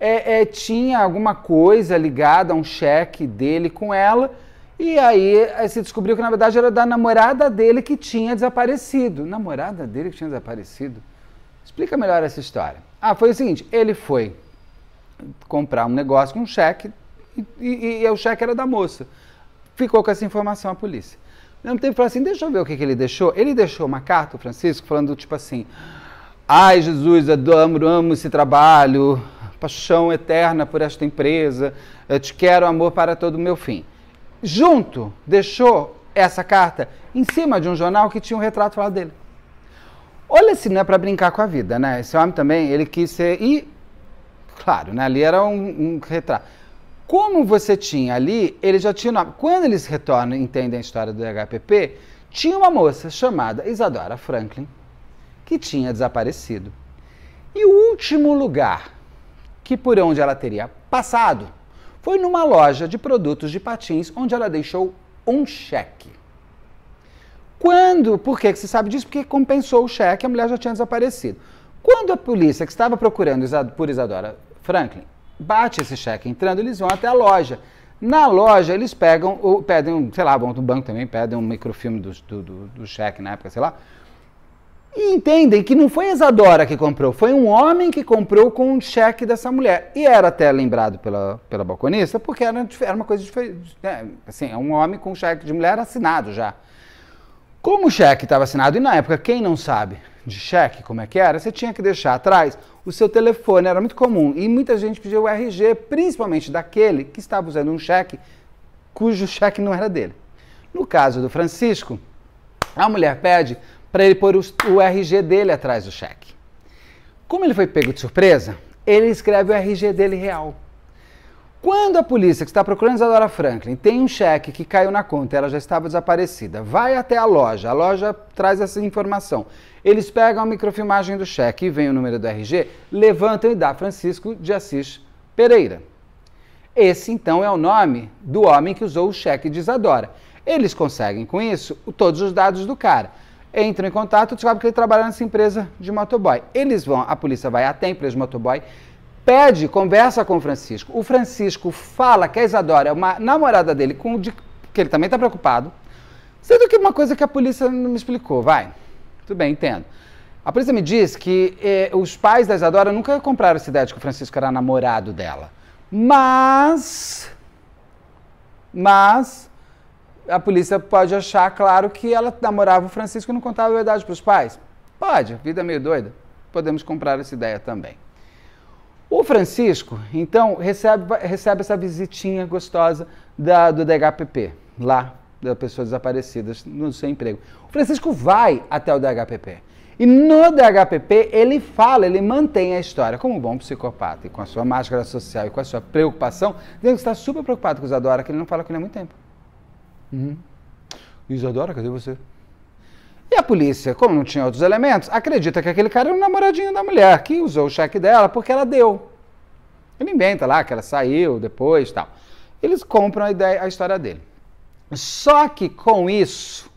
é, é, tinha alguma coisa ligada a um cheque dele com ela. E aí se descobriu que na verdade era da namorada dele que tinha desaparecido. Namorada dele que tinha desaparecido? Explica melhor essa história. Ah, foi o seguinte: ele foi comprar um negócio com um cheque e, e, e o cheque era da moça. Ficou com essa informação a polícia. Não teve falar assim, deixa eu ver o que, que ele deixou. Ele deixou uma carta, o Francisco, falando tipo assim: Ai, Jesus, amo, amo esse trabalho, paixão eterna por esta empresa, eu te quero amor para todo o meu fim. Junto, deixou essa carta em cima de um jornal que tinha um retrato lá dele. Olha se não é para brincar com a vida, né? Esse homem também, ele quis ser. E, claro, né? ali era um, um retrato. Como você tinha ali, ele já tinha Quando eles retornam e entendem a história do HPP, tinha uma moça chamada Isadora Franklin, que tinha desaparecido. E o último lugar que por onde ela teria passado foi numa loja de produtos de patins, onde ela deixou um cheque. Quando, por que você sabe disso? Porque compensou o cheque, a mulher já tinha desaparecido. Quando a polícia que estava procurando por Isadora Franklin bate esse cheque entrando, eles vão até a loja. Na loja, eles pegam, ou pedem, sei lá, vão do banco também, pedem um microfilme do, do, do cheque na época, sei lá. E entendem que não foi a Isadora que comprou, foi um homem que comprou com um cheque dessa mulher. E era até lembrado pela, pela balconista, porque era, era uma coisa diferente. Né? Assim, é um homem com um cheque de mulher assinado já. Como o cheque estava assinado, e na época, quem não sabe? de cheque, como é que era, você tinha que deixar atrás o seu telefone, era muito comum. E muita gente pedia o RG, principalmente daquele que estava usando um cheque cujo cheque não era dele. No caso do Francisco, a mulher pede para ele pôr o RG dele atrás do cheque. Como ele foi pego de surpresa, ele escreve o RG dele real. Quando a polícia que está procurando Isadora Franklin tem um cheque que caiu na conta, ela já estava desaparecida, vai até a loja, a loja traz essa informação. Eles pegam a microfilmagem do cheque e vem o número do RG, levantam e dá Francisco de Assis Pereira. Esse então é o nome do homem que usou o cheque de Isadora. Eles conseguem com isso todos os dados do cara. Entram em contato, descobrem que ele trabalha nessa empresa de motoboy. Eles vão, a polícia vai até a empresa de motoboy, pede, conversa com o Francisco. O Francisco fala que a Isadora é uma namorada dele, com de, que ele também está preocupado. Sendo que é uma coisa que a polícia não me explicou, vai. Tudo bem, entendo. A polícia me diz que eh, os pais da Isadora nunca compraram essa ideia de que o Francisco era namorado dela. Mas. Mas. A polícia pode achar, claro, que ela namorava o Francisco e não contava a verdade para os pais. Pode, vida é meio doida. Podemos comprar essa ideia também. O Francisco, então, recebe, recebe essa visitinha gostosa da, do DHPP, lá, das pessoas desaparecidas no seu emprego. O Francisco vai até o DHPP. E no DHPP ele fala, ele mantém a história como um bom psicopata e com a sua máscara social e com a sua preocupação, dizendo que está super preocupado com o Isadora, que ele não fala com ele há muito tempo. Uhum. Isadora, cadê você? E a polícia, como não tinha outros elementos, acredita que aquele cara era um namoradinho da mulher, que usou o cheque dela porque ela deu. Ele inventa lá que ela saiu depois tal. Eles compram a, ideia, a história dele. Só que com isso,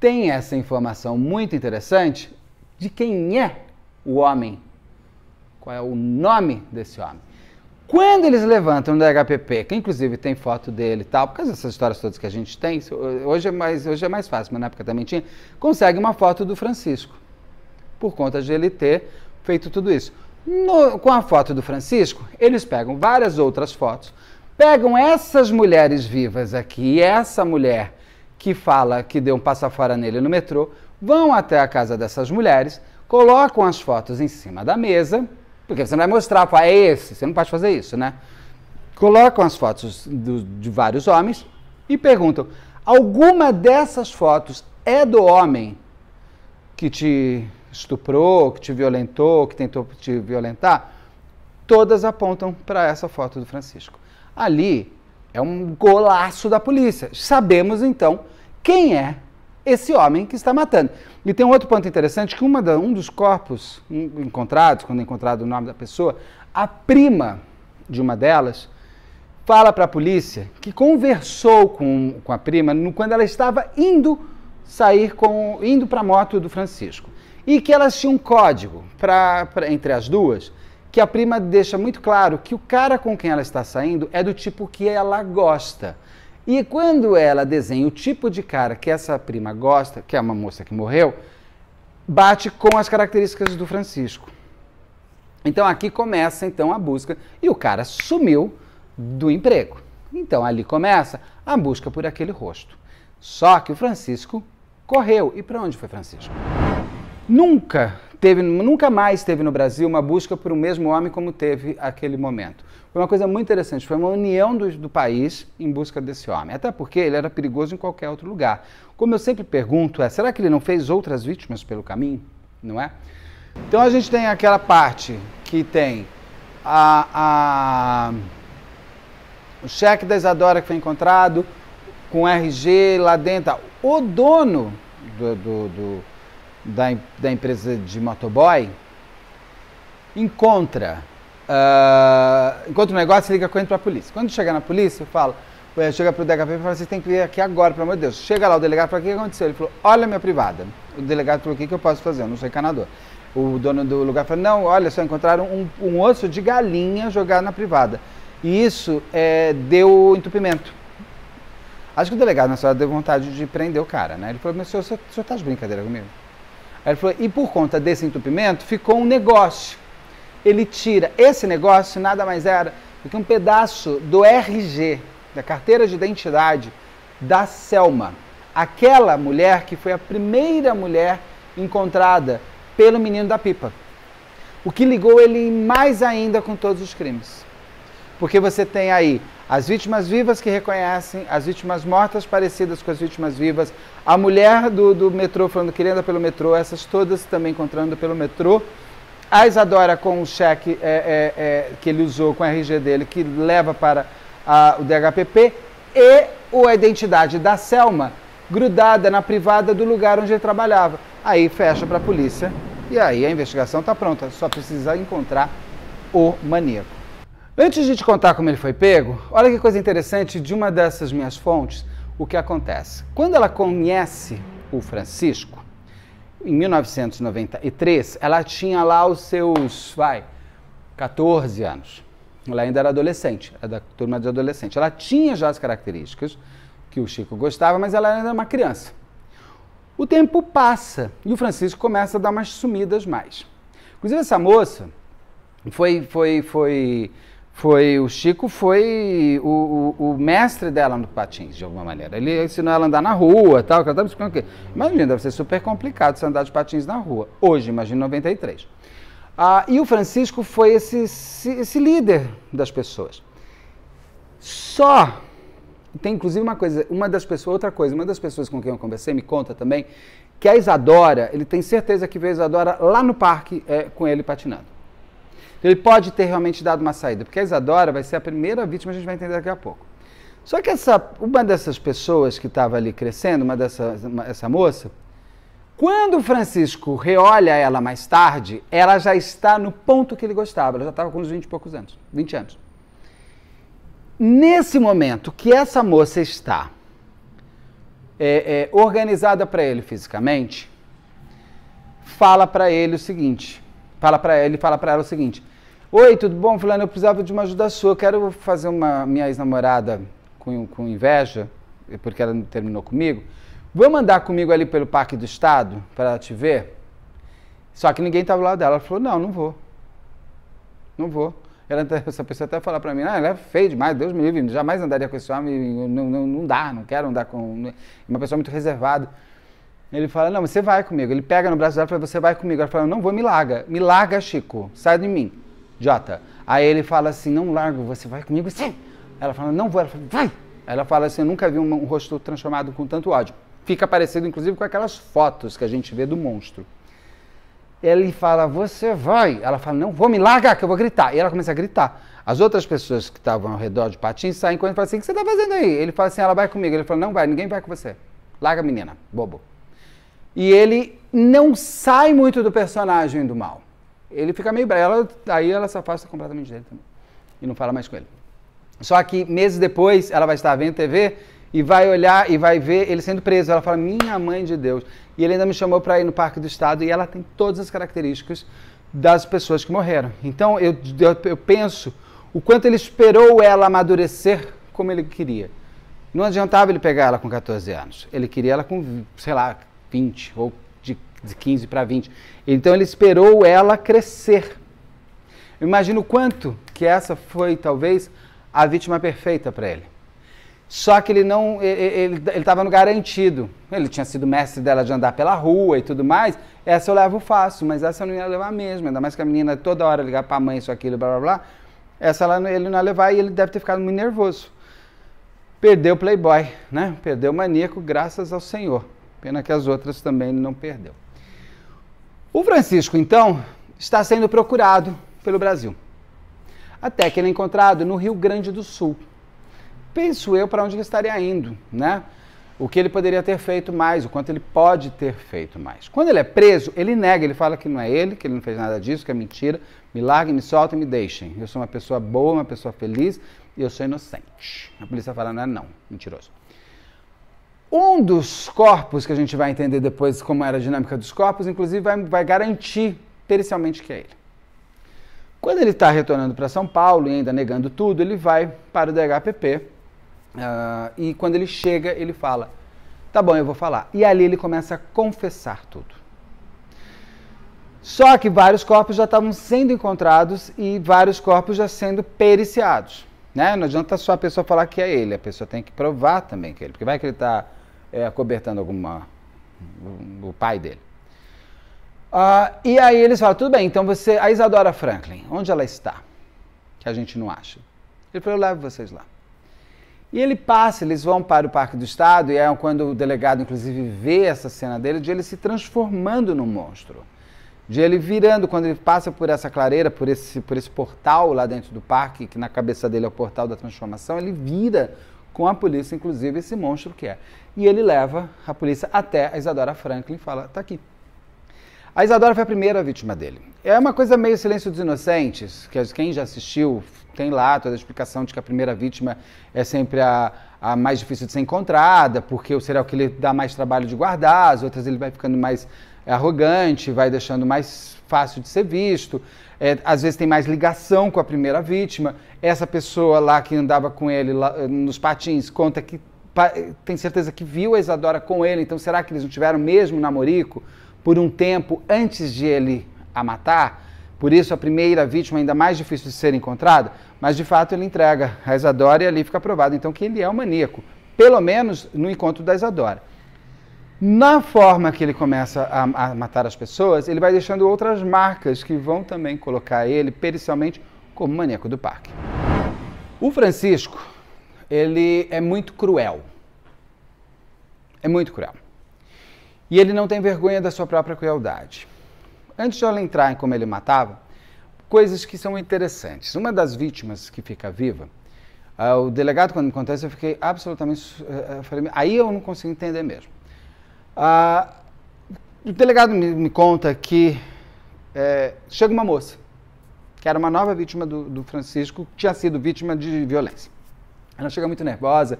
tem essa informação muito interessante de quem é o homem. Qual é o nome desse homem? Quando eles levantam no HPP, que inclusive tem foto dele e tal, por causa dessas histórias todas que a gente tem, eh, hoje é mais, hoje é mais fácil, mas na época também tinha, consegue uma foto do Francisco, por conta de ele ter feito tudo isso. No, com a foto do Francisco, eles pegam várias outras fotos, pegam essas mulheres vivas aqui, essa mulher que fala que deu um passa fora nele no metrô, vão até a casa dessas mulheres, colocam as fotos em cima da mesa, porque você não vai mostrar, pá, é esse, você não pode fazer isso, né? Colocam as fotos do, de vários homens e perguntam: alguma dessas fotos é do homem que te estuprou, que te violentou, que tentou te violentar? Todas apontam para essa foto do Francisco. Ali é um golaço da polícia. Sabemos então quem é esse homem que está matando. E tem um outro ponto interessante, que da, um dos corpos encontrados, quando é encontrado o nome da pessoa, a prima de uma delas fala para a polícia que conversou com, com a prima no, quando ela estava indo sair com indo para a moto do Francisco e que elas tinham um código pra, pra, entre as duas que a prima deixa muito claro que o cara com quem ela está saindo é do tipo que ela gosta. E quando ela desenha o tipo de cara que essa prima gosta, que é uma moça que morreu, bate com as características do Francisco. Então aqui começa então a busca e o cara sumiu do emprego. Então ali começa a busca por aquele rosto. Só que o Francisco correu. E para onde foi Francisco? Nunca teve, nunca mais teve no Brasil uma busca por o mesmo homem como teve aquele momento. Foi uma coisa muito interessante, foi uma união do, do país em busca desse homem. Até porque ele era perigoso em qualquer outro lugar. Como eu sempre pergunto, é, será que ele não fez outras vítimas pelo caminho? Não é? Então a gente tem aquela parte que tem a, a, o cheque da Isadora que foi encontrado, com RG lá dentro. Tá? O dono do, do, do da, da empresa de motoboy encontra Uh, enquanto o negócio, liga com ele para a polícia. Quando chega na polícia, eu falo, chega para o DHP e fala, vocês têm que vir aqui agora, pelo amor de Deus. Chega lá, o delegado fala, o que aconteceu? Ele falou, olha minha privada. O delegado falou, o que, que eu posso fazer? Eu não sou encanador. O dono do lugar falou, não, olha, só encontraram um, um osso de galinha jogado na privada. E isso é, deu entupimento. Acho que o delegado na hora deu vontade de prender o cara, né? Ele falou, mas senhor, o senhor está de brincadeira comigo? Aí ele falou, e por conta desse entupimento, ficou um negócio ele tira esse negócio nada mais era do que um pedaço do RG, da carteira de identidade da Selma, aquela mulher que foi a primeira mulher encontrada pelo menino da pipa. O que ligou ele mais ainda com todos os crimes. Porque você tem aí as vítimas vivas que reconhecem, as vítimas mortas parecidas com as vítimas vivas, a mulher do, do metrô falando que ele anda pelo metrô, essas todas também encontrando pelo metrô. A Isadora, com o cheque é, é, é, que ele usou com o RG dele, que leva para a, o DHPP, e o, a identidade da Selma, grudada na privada do lugar onde ele trabalhava. Aí fecha para a polícia e aí a investigação está pronta, só precisa encontrar o maníaco. Antes de te contar como ele foi pego, olha que coisa interessante de uma dessas minhas fontes, o que acontece. Quando ela conhece o Francisco, em 1993, ela tinha lá os seus, vai, 14 anos. Ela ainda era adolescente, era da turma de adolescente. Ela tinha já as características que o Chico gostava, mas ela ainda era uma criança. O tempo passa e o Francisco começa a dar umas sumidas mais. Inclusive, essa moça foi, foi, foi foi, o Chico foi o, o, o, mestre dela no patins, de alguma maneira. Ele ensinou ela a andar na rua tal, que ela estava o quê? Imagina, deve ser super complicado você andar de patins na rua. Hoje, imagina 93. Ah, e o Francisco foi esse, esse, esse líder das pessoas. Só tem inclusive uma coisa, uma das pessoas, outra coisa, uma das pessoas com quem eu conversei me conta também que a Isadora, ele tem certeza que veio a Isadora lá no parque é, com ele patinando. Então, ele pode ter realmente dado uma saída, porque a Isadora vai ser a primeira vítima, a gente vai entender daqui a pouco. Só que essa, uma dessas pessoas que estava ali crescendo, uma dessa uma, essa moça, quando o Francisco reolha ela mais tarde, ela já está no ponto que ele gostava, ela já estava com uns 20 e poucos anos, 20 anos. Nesse momento que essa moça está é, é, organizada para ele fisicamente, fala para ele o seguinte, fala para ele, fala para ela o seguinte: Oi, tudo bom? Fulano, eu precisava de uma ajuda sua. Eu quero fazer uma minha ex-namorada com, com inveja, eh, porque ela terminou comigo. Vou andar comigo ali pelo Parque do Estado para ela te ver? Só que ninguém estava lá dela. Ela falou: Não, não vou. Não vou. Ela, essa pessoa até falar para mim: ah, Ela é feia demais, Deus me livre, jamais andaria com esse homem. Não, não, não dá, não quero andar com. Uma pessoa muito reservada. Ele fala: Não, você vai comigo. Ele pega no braço dela e fala: Você vai comigo. Ela fala: Não vou, me larga. Me larga, Chico. Sai de mim. Jota. Aí ele fala assim, não largo, você vai comigo? Sim. Ela fala, não vou. Ela fala, vai. Ela fala assim, eu nunca vi um, um rosto transformado com tanto ódio. Fica parecido, inclusive, com aquelas fotos que a gente vê do monstro. Ele fala, você vai. Ela fala, não vou, me larga que eu vou gritar. E ela começa a gritar. As outras pessoas que estavam ao redor de Patins saem com ele e falam assim, o que você está fazendo aí? Ele fala assim, ela vai comigo. Ele fala, não vai, ninguém vai com você. Larga a menina, bobo. E ele não sai muito do personagem do mal ele fica meio bravo, aí ela se afasta completamente dele também. E não fala mais com ele. Só que meses depois, ela vai estar vendo TV e vai olhar e vai ver ele sendo preso. Ela fala, minha mãe de Deus. E ele ainda me chamou para ir no Parque do Estado e ela tem todas as características das pessoas que morreram. Então eu, eu, eu penso o quanto ele esperou ela amadurecer como ele queria. Não adiantava ele pegar ela com 14 anos. Ele queria ela com, sei lá, 20 ou de 15 para 20. Então ele esperou ela crescer. Eu imagino quanto que essa foi talvez a vítima perfeita para ele. Só que ele não, ele estava no garantido. Ele tinha sido mestre dela de andar pela rua e tudo mais. Essa eu levo fácil, mas essa eu não ia levar mesmo. Ainda mais que a menina toda hora ligar para a mãe isso aquilo, blá blá blá. Essa ela, ele não ia levar e ele deve ter ficado muito nervoso. Perdeu o playboy, né? Perdeu o maníaco, graças ao Senhor. Pena que as outras também ele não perdeu. O Francisco, então, está sendo procurado pelo Brasil. Até que ele é encontrado no Rio Grande do Sul. Penso eu para onde ele estaria indo, né? O que ele poderia ter feito mais, o quanto ele pode ter feito mais. Quando ele é preso, ele nega, ele fala que não é ele, que ele não fez nada disso, que é mentira. Me larguem, me soltem, me deixem. Eu sou uma pessoa boa, uma pessoa feliz e eu sou inocente. A polícia fala, não é não, mentiroso. Um dos corpos, que a gente vai entender depois como era a dinâmica dos corpos, inclusive vai, vai garantir pericialmente que é ele. Quando ele está retornando para São Paulo e ainda negando tudo, ele vai para o DHPP uh, ah, e quando ele chega, ele fala: Tá bom, eu vou falar. E ali ele começa a confessar tudo. Só que vários corpos já estavam sendo encontrados e vários corpos já sendo periciados. Né? Não adianta só a pessoa falar que é ele, a pessoa tem que provar também que é ele, porque vai que ele está é, alguma, o pai dele. Ah, e aí eles falam, tudo bem, então você, a Isadora Franklin, onde ela está? Que a gente não acha. Ele falou, eu levo vocês lá. E ele passa, eles vão para o Parque do Estado, e é quando o delegado, inclusive, vê essa cena dele, de ele se transformando num monstro. De ele virando, quando ele passa por essa clareira, por esse, por esse portal lá dentro do parque, que na cabeça dele é o portal da transformação, ele vira com a polícia, inclusive, esse monstro que é e ele leva a polícia até a Isadora Franklin e fala: tá aqui. A Isadora foi a primeira vítima dele. É uma coisa meio Silêncio dos Inocentes, que quem já assistiu tem lá toda a explicação de que a primeira vítima é sempre a, a mais difícil de ser encontrada, porque o serial killer dá mais trabalho de guardar, as outras ele vai ficando mais arrogante, vai deixando mais fácil de ser visto. É, às vezes tem mais ligação com a primeira vítima. Essa pessoa lá que andava com ele lá, eh, nos patins conta que tem certeza que viu a Isadora com ele, então será que eles não tiveram mesmo namorico por um tempo antes de ele a matar? Por isso a primeira vítima ainda mais difícil de ser encontrada, mas de fato ele entrega a Isadora e ali fica provado então que ele é um maníaco, pelo menos no encontro da Isadora. Na forma que ele começa a, a matar as pessoas, ele vai deixando outras marcas que vão também colocar ele pericialmente como maníaco do parque. O Francisco ele é muito cruel. É muito cruel. E ele não tem vergonha da sua própria crueldade. Antes de ela entrar em como ele matava, coisas que são interessantes. Uma das vítimas que fica viva, uh, o delegado, quando me contou eu fiquei absolutamente. Uh, falei, aí eu não consigo entender mesmo. Uh, o delegado me, me conta que eh, chega uma moça, que era uma nova vítima do, do Francisco, que tinha sido vítima de violência. Ela chega muito nervosa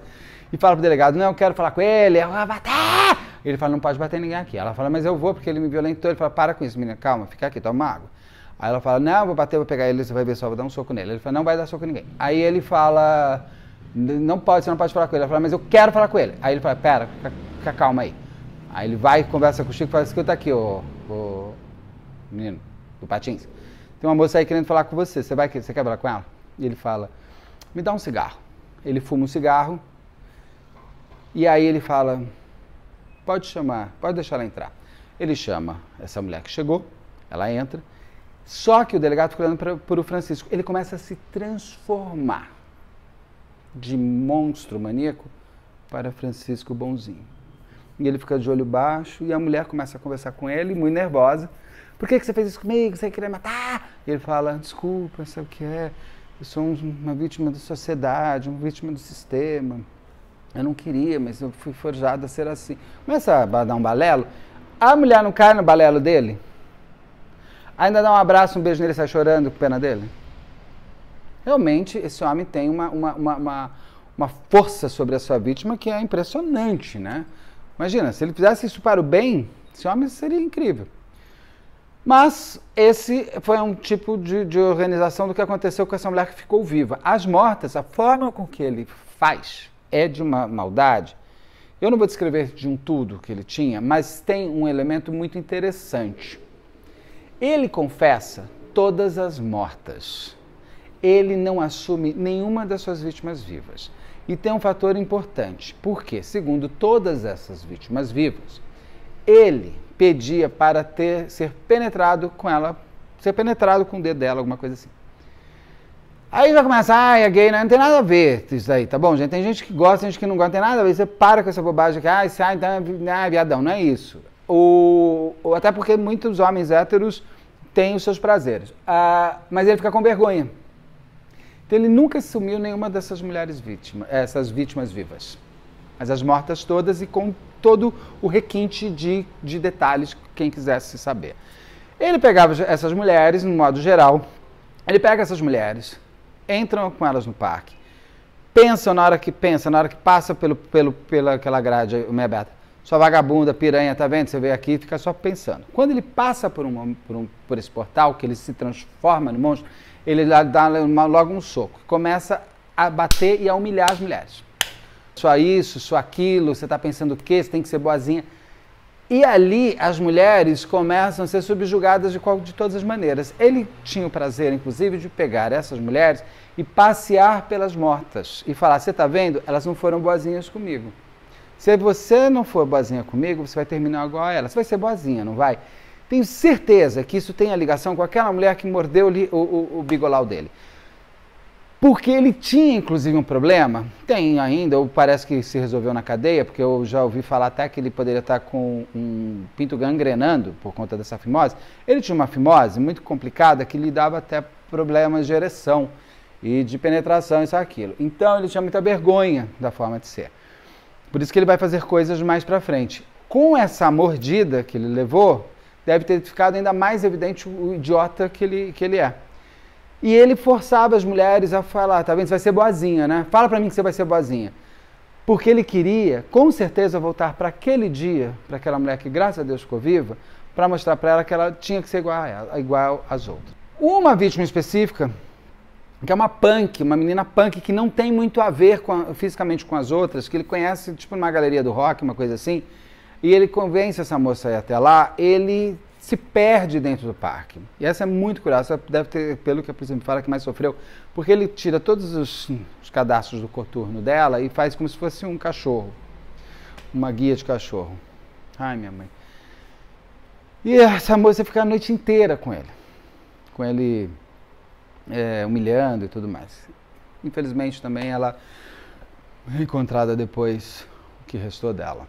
e fala pro delegado, não, eu quero falar com ele, eu vou bater! Ele fala, não pode bater ninguém aqui. Ela fala, mas eu vou porque ele me violentou. Ele fala, para com isso, menina, calma, fica aqui, toma água. Aí ela fala, não, vou bater, vou pegar ele, você vai ver só, vou dar um soco nele. Ele fala, não vai dar soco ninguém. Aí ele fala, não pode, você não pode falar com ele. Ela fala, mas eu quero falar com ele. Aí ele fala, pera, fica, fica calma aí. Aí ele vai, conversa com o Chico e fala, escuta aqui, ô, ô menino do Patins. Tem uma moça aí querendo falar com você, você vai, você quer falar com ela? E ele fala, me dá um cigarro ele fuma um cigarro, e aí ele fala: pode chamar, pode deixar ela entrar. Ele chama essa mulher que chegou, ela entra, só que o delegado fica olhando para o Francisco. Ele começa a se transformar de monstro maníaco para Francisco bonzinho. E ele fica de olho baixo e a mulher começa a conversar com ele, muito nervosa. Por que, que você fez isso comigo? Você queria matar? E ele fala, desculpa, não sei o que é eu sou uma vítima da sociedade, uma vítima do sistema. Eu não queria, mas eu fui forjada a ser assim. Começa a dar um balelo. A mulher não cai no balelo dele? Ainda dá um abraço, um beijo nele e sai chorando com pena dele? Realmente, esse homem tem uma, uma, uma, uma, uma força sobre a sua vítima que é impressionante, né? Imagina, se ele fizesse isso para o bem, esse homem seria incrível. Mas esse foi um tipo de, de, organização do que aconteceu com essa mulher que ficou viva. As mortas, a forma com que ele faz é de uma maldade. Eu não vou descrever de um tudo que ele tinha, mas tem um elemento muito interessante. Ele confessa todas as mortas. Ele não assume nenhuma das suas vítimas vivas. E tem um fator importante, porque, segundo todas essas vítimas vivas, ele pedia para ter ser penetrado com ela, ser penetrado com o dedo dela, alguma coisa assim. Aí já começa ah, é gay, não, né? não tem nada a ver isso aí, tá bom, gente? Tem gente que gosta, tem gente que não gosta, não tem nada a ver. Você para com essa bobagem que, ah, sai, então, é, né? é viadão, não é isso. Ou, ou até porque muitos homens héteros têm os seus prazeres, ah, mas ele fica com vergonha. Então ele nunca sumiu nenhuma dessas mulheres vítimas, essas vítimas vivas. Mas as mortas todas e com todo o requinte de, de detalhes, quem quisesse saber. Ele pegava essas mulheres, no modo geral, ele pega essas mulheres, entram com elas no parque, pensa na hora que pensa, na hora que passa pelo, pelo, pela aquela grade meia aberta, sua vagabunda, piranha, tá vendo? Você veio aqui e fica só pensando. Quando ele passa por, uma, por, um, por esse portal, que ele se transforma no monstro, ele dá logo um soco, começa a bater e a humilhar as mulheres só isso, só aquilo, você está pensando o quê? Você tem que ser boazinha. E ali as mulheres começam a ser subjugadas de, qual, de todas as maneiras. Ele tinha o prazer, inclusive, de pegar essas mulheres e passear pelas mortas e falar: Você está vendo? Elas não foram boazinhas comigo. Se você não for boazinha comigo, você vai terminar igual a ela. Você vai ser boazinha, não vai? Tenho certeza que isso tem a ligação com aquela mulher que mordeu o, o, o bigolau dele. Porque ele tinha, inclusive, um problema, tem ainda, ou parece que se resolveu na cadeia, porque eu já ouvi falar até que ele poderia estar com um pinto gangrenando por conta dessa fimose. Ele tinha uma fimose muito complicada que lhe dava até problemas de ereção e de penetração, isso aquilo. Então ele tinha muita vergonha da forma de ser. Por isso que ele vai fazer coisas mais para frente. Com essa mordida que ele levou, deve ter ficado ainda mais evidente o idiota que ele, que ele é. E ele forçava as mulheres a falar, tá vendo? Você vai ser boazinha, né? Fala para mim que você vai ser boazinha. Porque ele queria, com certeza, voltar para aquele dia, para aquela mulher que, graças a Deus, ficou viva, para mostrar para ela que ela tinha que ser igual, ela, igual às outras. Uma vítima específica, que é uma punk, uma menina punk que não tem muito a ver com a, fisicamente com as outras, que ele conhece, tipo, numa galeria do rock, uma coisa assim, e ele convence essa moça a ir até lá, ele se perde dentro do parque. E essa é muito curiosa, deve ter, pelo que a polícia me fala, que mais sofreu, porque ele tira todos os, os cadastros do coturno dela e faz como se fosse um cachorro, uma guia de cachorro. Ai, minha mãe. E essa moça fica a noite inteira com ele, com ele é, humilhando e tudo mais. Infelizmente também ela é encontrada depois o que restou dela.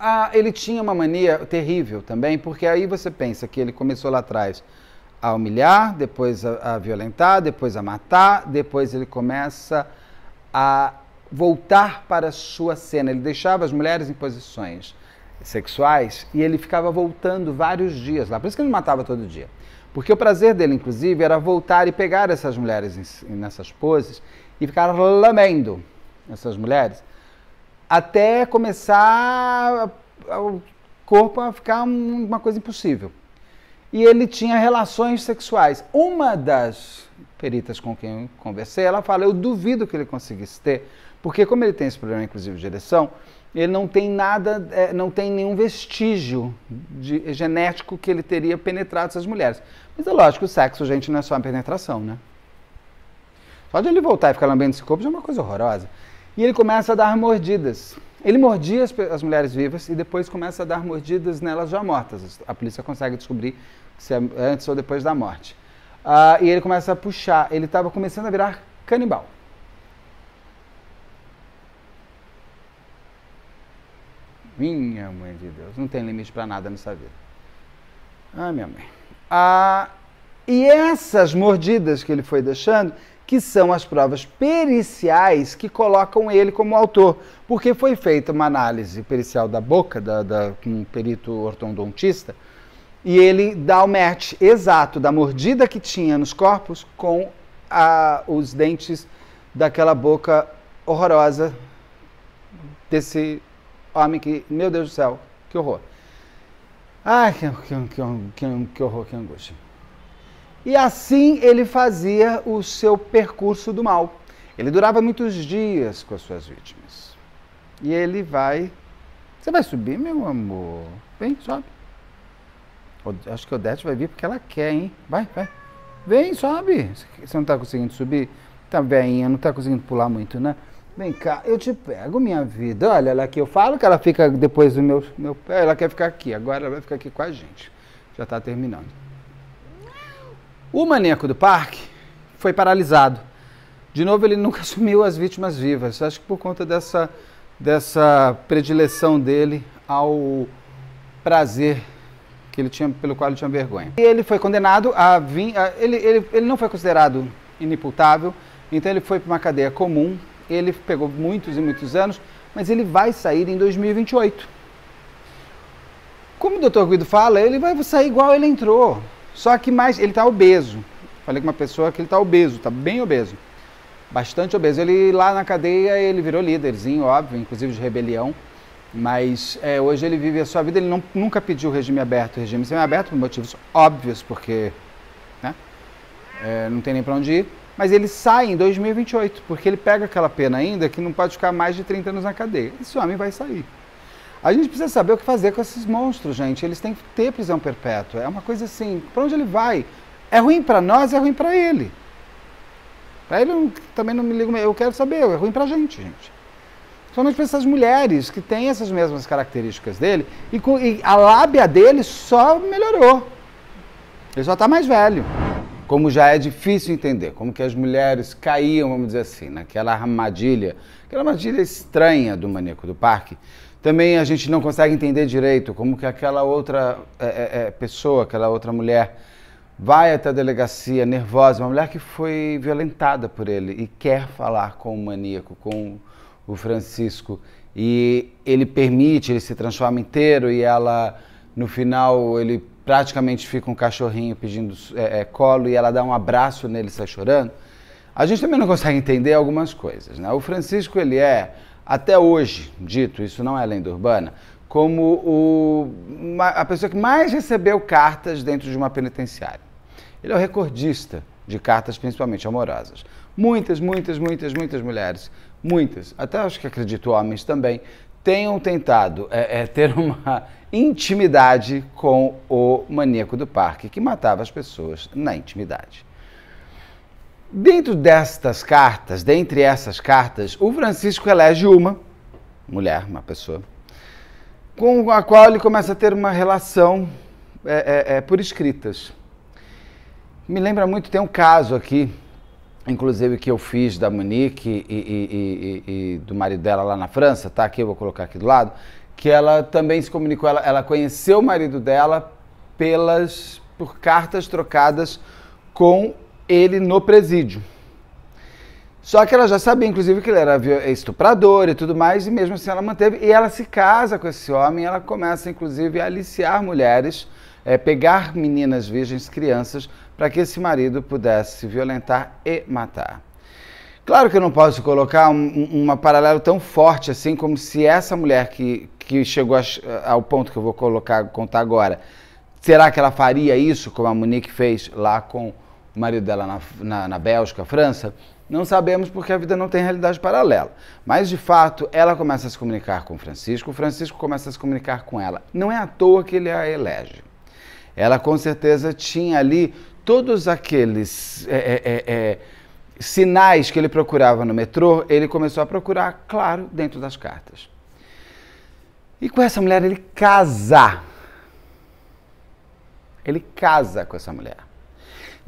Ah, ele tinha uma mania terrível também, porque aí você pensa que ele começou lá atrás a humilhar, depois a, a violentar, depois a matar, depois ele começa a voltar para a sua cena. Ele deixava as mulheres em posições sexuais e ele ficava voltando vários dias lá. Por isso que ele matava todo dia. Porque o prazer dele, inclusive, era voltar e pegar essas mulheres nessas poses e ficar lamendo essas mulheres até começar o corpo a ficar uma coisa impossível. E ele tinha relações sexuais. Uma das peritas com quem eu conversei, ela fala: Eu duvido que ele conseguisse ter, porque, como ele tem esse problema, inclusive, de ereção, ele não tem nada, é, não tem nenhum vestígio de, genético que ele teria penetrado essas mulheres. Mas é lógico, o sexo, gente, não é só uma penetração, né? Só de ele voltar e ficar lambendo esse corpo já é uma coisa horrorosa. E ele começa a dar mordidas. Ele mordia as, as mulheres vivas e depois começa a dar mordidas nelas já mortas. A polícia consegue descobrir se é antes ou depois da morte. Uh, e ele começa a puxar. Ele estava começando a virar canibal. Minha mãe de Deus, não tem limite para nada nessa vida. Ah, minha mãe. Ah, e essas mordidas que ele foi deixando que são as provas periciais que colocam ele como autor, porque foi feita uma análise pericial da boca, da, da, um perito ortodontista, e ele dá o match exato da mordida que tinha nos corpos com a, os dentes daquela boca horrorosa desse homem que, meu Deus do céu, que horror. Ai, que, que, que, que horror, que angústia. E assim ele fazia o seu percurso do mal. Ele durava muitos dias com as suas vítimas. E ele vai. Você vai subir, meu amor? Vem, sobe. Acho que Odete vai vir porque ela quer, hein? Vai, vai. Vem, sobe. Você não está conseguindo subir? Tá veinha, não está conseguindo pular muito, né? Vem cá, eu te pego, minha vida. Olha, ela aqui, eu falo que ela fica depois do meu, meu pé, ela quer ficar aqui. Agora ela vai ficar aqui com a gente. Já está terminando. O maníaco do parque foi paralisado. De novo, ele nunca assumiu as vítimas vivas. Acho que por conta dessa, dessa predileção dele ao prazer que ele tinha, pelo qual ele tinha vergonha. E ele foi condenado a, 20. a ele, ele, ele não foi considerado inimputável, então ele foi para uma cadeia comum. Ele pegou muitos e muitos anos, mas ele vai sair em 2028. Como o Dr. Guido fala, ele vai sair igual ele entrou. Só que mais ele está obeso. Falei com uma pessoa que ele está obeso, está bem obeso. Bastante obeso. Ele lá na cadeia ele virou líderzinho, óbvio, inclusive de rebelião. Mas é, hoje ele vive a sua vida, ele não, nunca pediu regime aberto, regime semi-aberto, por motivos óbvios, porque né, é, não tem nem para onde ir. Mas ele sai em 2028, porque ele pega aquela pena ainda que não pode ficar mais de 30 anos na cadeia. Esse homem vai sair. A gente precisa saber o que fazer com esses monstros, gente. Eles têm que ter prisão perpétua. É uma coisa assim, para onde ele vai? É ruim para nós, é ruim para ele. Para ele eu, também não me ligo, eu quero saber, é ruim para a gente, gente. Principalmente para essas mulheres que têm essas mesmas características dele e, com, e a lábia dele só melhorou. Ele só está mais velho. Como já é difícil entender, como que as mulheres caíam, vamos dizer assim, naquela armadilha, aquela armadilha estranha do maníaco do parque, também a gente não consegue entender direito como que aquela outra é, é, é, pessoa, aquela outra mulher, vai até a delegacia nervosa, uma mulher que foi violentada por ele e quer falar com o maníaco, com o Francisco. E ele permite, ele se transforma inteiro e ela, no final, ele praticamente fica um cachorrinho pedindo é, é colo e ela dá um abraço nele, sai chorando. A gente também não consegue entender algumas coisas, né? O Francisco, ele é até hoje, dito, isso não é lenda urbana, como o, uma, a pessoa que mais recebeu cartas dentro de uma penitenciária. Ele é o recordista de cartas, principalmente amorosas. Muitas, muitas, muitas, muitas mulheres, muitas, até acho que acredito homens também, tenham tentado é, é, ter uma intimidade com o maníaco do parque que matava as pessoas na intimidade. Dentro destas cartas, dentre essas cartas, o Francisco elege uma mulher, uma pessoa, com a qual ele começa a ter uma relação é, é, é, por escritas. Me lembra muito, tem um caso aqui, inclusive que eu fiz da Monique e, e, e, e, do marido dela lá na França, tá aqui, eu vou colocar aqui do lado, que ela também se comunicou, ela, ela conheceu o marido dela pelas por cartas trocadas com ele no presídio. Só que ela já sabia, inclusive, que ele era estuprador e tudo mais, e mesmo assim ela manteve. E ela se casa com esse homem, ela começa, inclusive, a aliciar mulheres, é, pegar meninas virgens, crianças, para que esse marido pudesse violentar e matar. Claro que eu não posso colocar um, uma paralelo tão forte assim como se essa mulher que, que chegou a, ao ponto que eu vou colocar, contar agora, será que ela faria isso como a Monique fez lá com o marido dela na, na, na Bélgica, França, não sabemos porque a vida não tem realidade paralela. Mas, de fato, ela começa a se comunicar com Francisco, Francisco começa a se comunicar com ela. Não é à toa que ele a elege. Ela, com certeza, tinha ali todos aqueles é, é, é, é sinais que ele procurava no metrô, ele começou a procurar, claro, dentro das cartas. E com essa mulher ele casa. Ele casa com essa mulher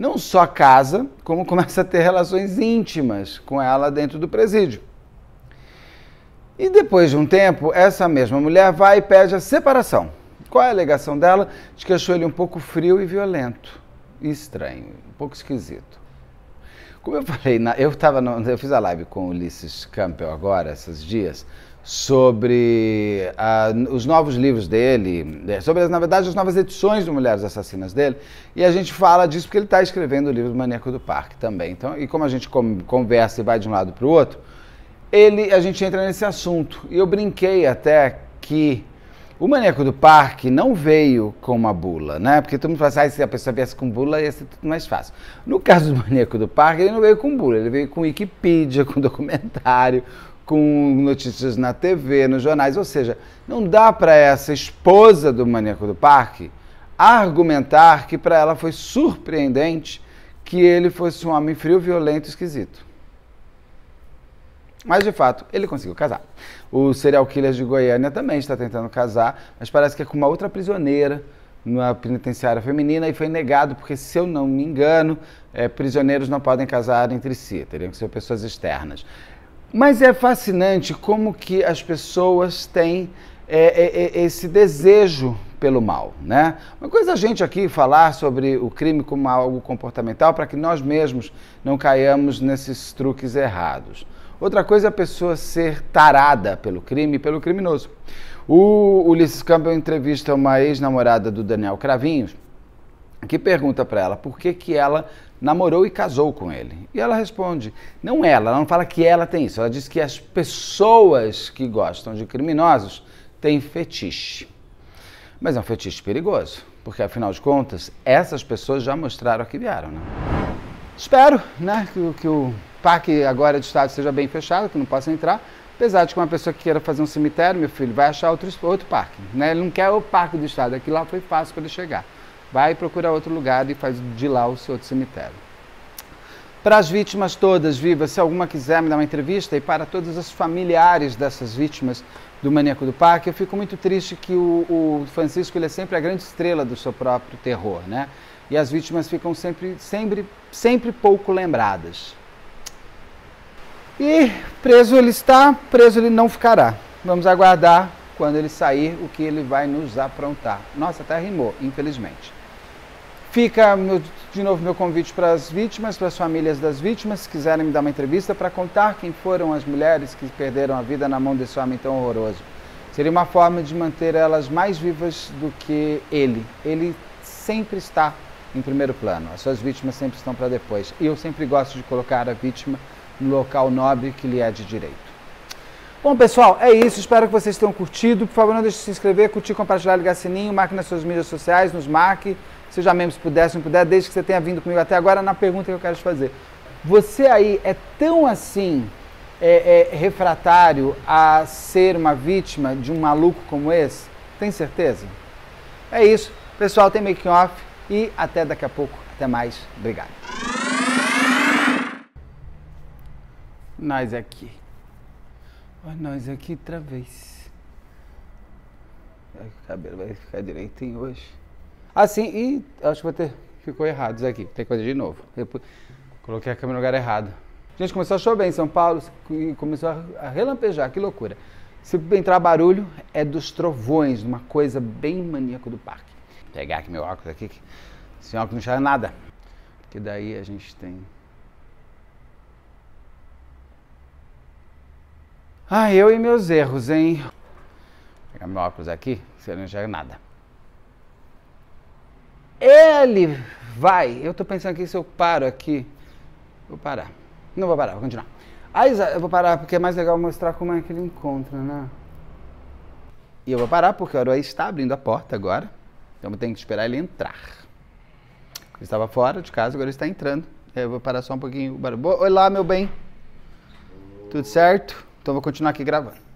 não só casa, como começa a ter relações íntimas com ela dentro do presídio. E depois de um tempo, essa mesma mulher vai e pede a separação. Qual é a alegação dela? De que achou ele um pouco frio e violento. E estranho, um pouco esquisito. Como eu falei, eu, tava no, eu fiz a live com o Ulisses Campbell agora, esses dias, sobre os novos livros dele, é, sobre, na verdade, as novas edições do Mulheres Assassinas dele, e a gente fala disso porque ele está escrevendo o livro do Maníaco do Parque também. Então, e como a gente conversa e vai de um lado para o outro, ele, a gente entra nesse assunto. E eu brinquei até que o Maníaco do Parque não veio com uma bula, né? Porque todo mundo fala assim, ah, se a pessoa viesse com bula ia ser tudo mais fácil. No caso do Maníaco do Parque, ele não veio com bula, ele veio com Wikipedia, com documentário, com notícias na TV, nos jornais. Ou seja, não dá para essa esposa do maníaco do parque argumentar que para ela foi surpreendente que ele fosse um homem frio, violento e esquisito. Mas de fato, ele conseguiu casar. O serial killer de Goiânia também está tentando casar, mas parece que é com uma outra prisioneira na penitenciária feminina e foi negado porque, se eu não me engano, é, prisioneiros não podem casar entre si, teriam que ser pessoas externas. Mas é fascinante como que as pessoas têm é, é, é, esse desejo pelo mal, né? Uma coisa a gente aqui falar sobre o crime como algo comportamental para que nós mesmos não caiamos nesses truques errados. Outra coisa é a pessoa ser tarada pelo crime e pelo criminoso. O Ulisses Campbell entrevista uma ex-namorada do Daniel Cravinhos, que pergunta para ela por que, que ela namorou e casou com ele. E ela responde, não ela, ela não fala que ela tem isso, ela diz que as pessoas que gostam de criminosos têm fetiche. Mas é um fetiche perigoso, porque afinal de contas, essas pessoas já mostraram que vieram, né? Espero, né, que, que o parque agora de estado seja bem fechado, que não possa entrar, Apesar de que uma pessoa que queira fazer um cemitério, meu filho, vai achar outro, outro parque. Né? Ele não quer o parque do estado, aqui lá foi fácil para ele chegar. Vai procurar outro lugar e faz de lá o seu outro cemitério. Para as vítimas todas vivas, se alguma quiser me dar uma entrevista, e para todos os familiares dessas vítimas do Maníaco do Parque, eu fico muito triste que o, o Francisco ele é sempre a grande estrela do seu próprio terror, né? E as vítimas ficam sempre, sempre, sempre pouco lembradas. E preso ele está, preso ele não ficará. Vamos aguardar quando ele sair o que ele vai nos aprontar. Nossa, até rimou, infelizmente. Fica meu, de novo meu convite para as vítimas, para as famílias das vítimas, se quiserem me dar uma entrevista para contar quem foram as mulheres que perderam a vida na mão desse homem tão horroroso. Seria uma forma de manter elas mais vivas do que ele. Ele sempre está em primeiro plano. As suas vítimas sempre estão para depois. E eu sempre gosto de colocar a vítima no local nobre que lhe é de direito. Bom, pessoal, é isso. Espero que vocês tenham curtido. Por favor, não deixe de se inscrever, curtir, compartilhar, ligar sininho. Marque nas suas mídias sociais, nos marque seja membro se puder, se não puder, desde que você tenha vindo comigo até agora, na pergunta que eu quero te fazer. Você aí é tão assim é, é, refratário a ser uma vítima de um maluco como esse? Tem certeza? É isso. Pessoal, tem making off e até daqui a pouco. Até mais. Obrigado. Nós aqui. Nós aqui outra vez. O cabelo vai ficar direitinho hoje. Assim, e acho que vai ter. Ficou errado isso aqui. Tem que fazer de novo. Depois, coloquei a câmera no lugar errado. Gente, começou a chover em São Paulo e começou a relampejar, que loucura. Se entrar barulho, é dos trovões, uma coisa bem maníaco do parque. Vou pegar aqui meu óculos aqui, que esse óculos não enxerga nada. Porque daí a gente tem. Ah, eu e meus erros, hein? Vou pegar meu óculos aqui, você não enxerga nada. Ele vai. Eu estou pensando aqui se eu paro aqui. Vou parar. Não vou parar, vou continuar. Aí eu vou parar porque é mais legal mostrar como é que ele encontra, né? E eu vou parar porque o Aroé está abrindo a porta agora. Então eu tenho que esperar ele entrar. Ele estava fora de casa, agora ele está entrando. Eu vou parar só um pouquinho o barulho. Olá, meu bem. Tudo certo? Então vou continuar aqui gravando.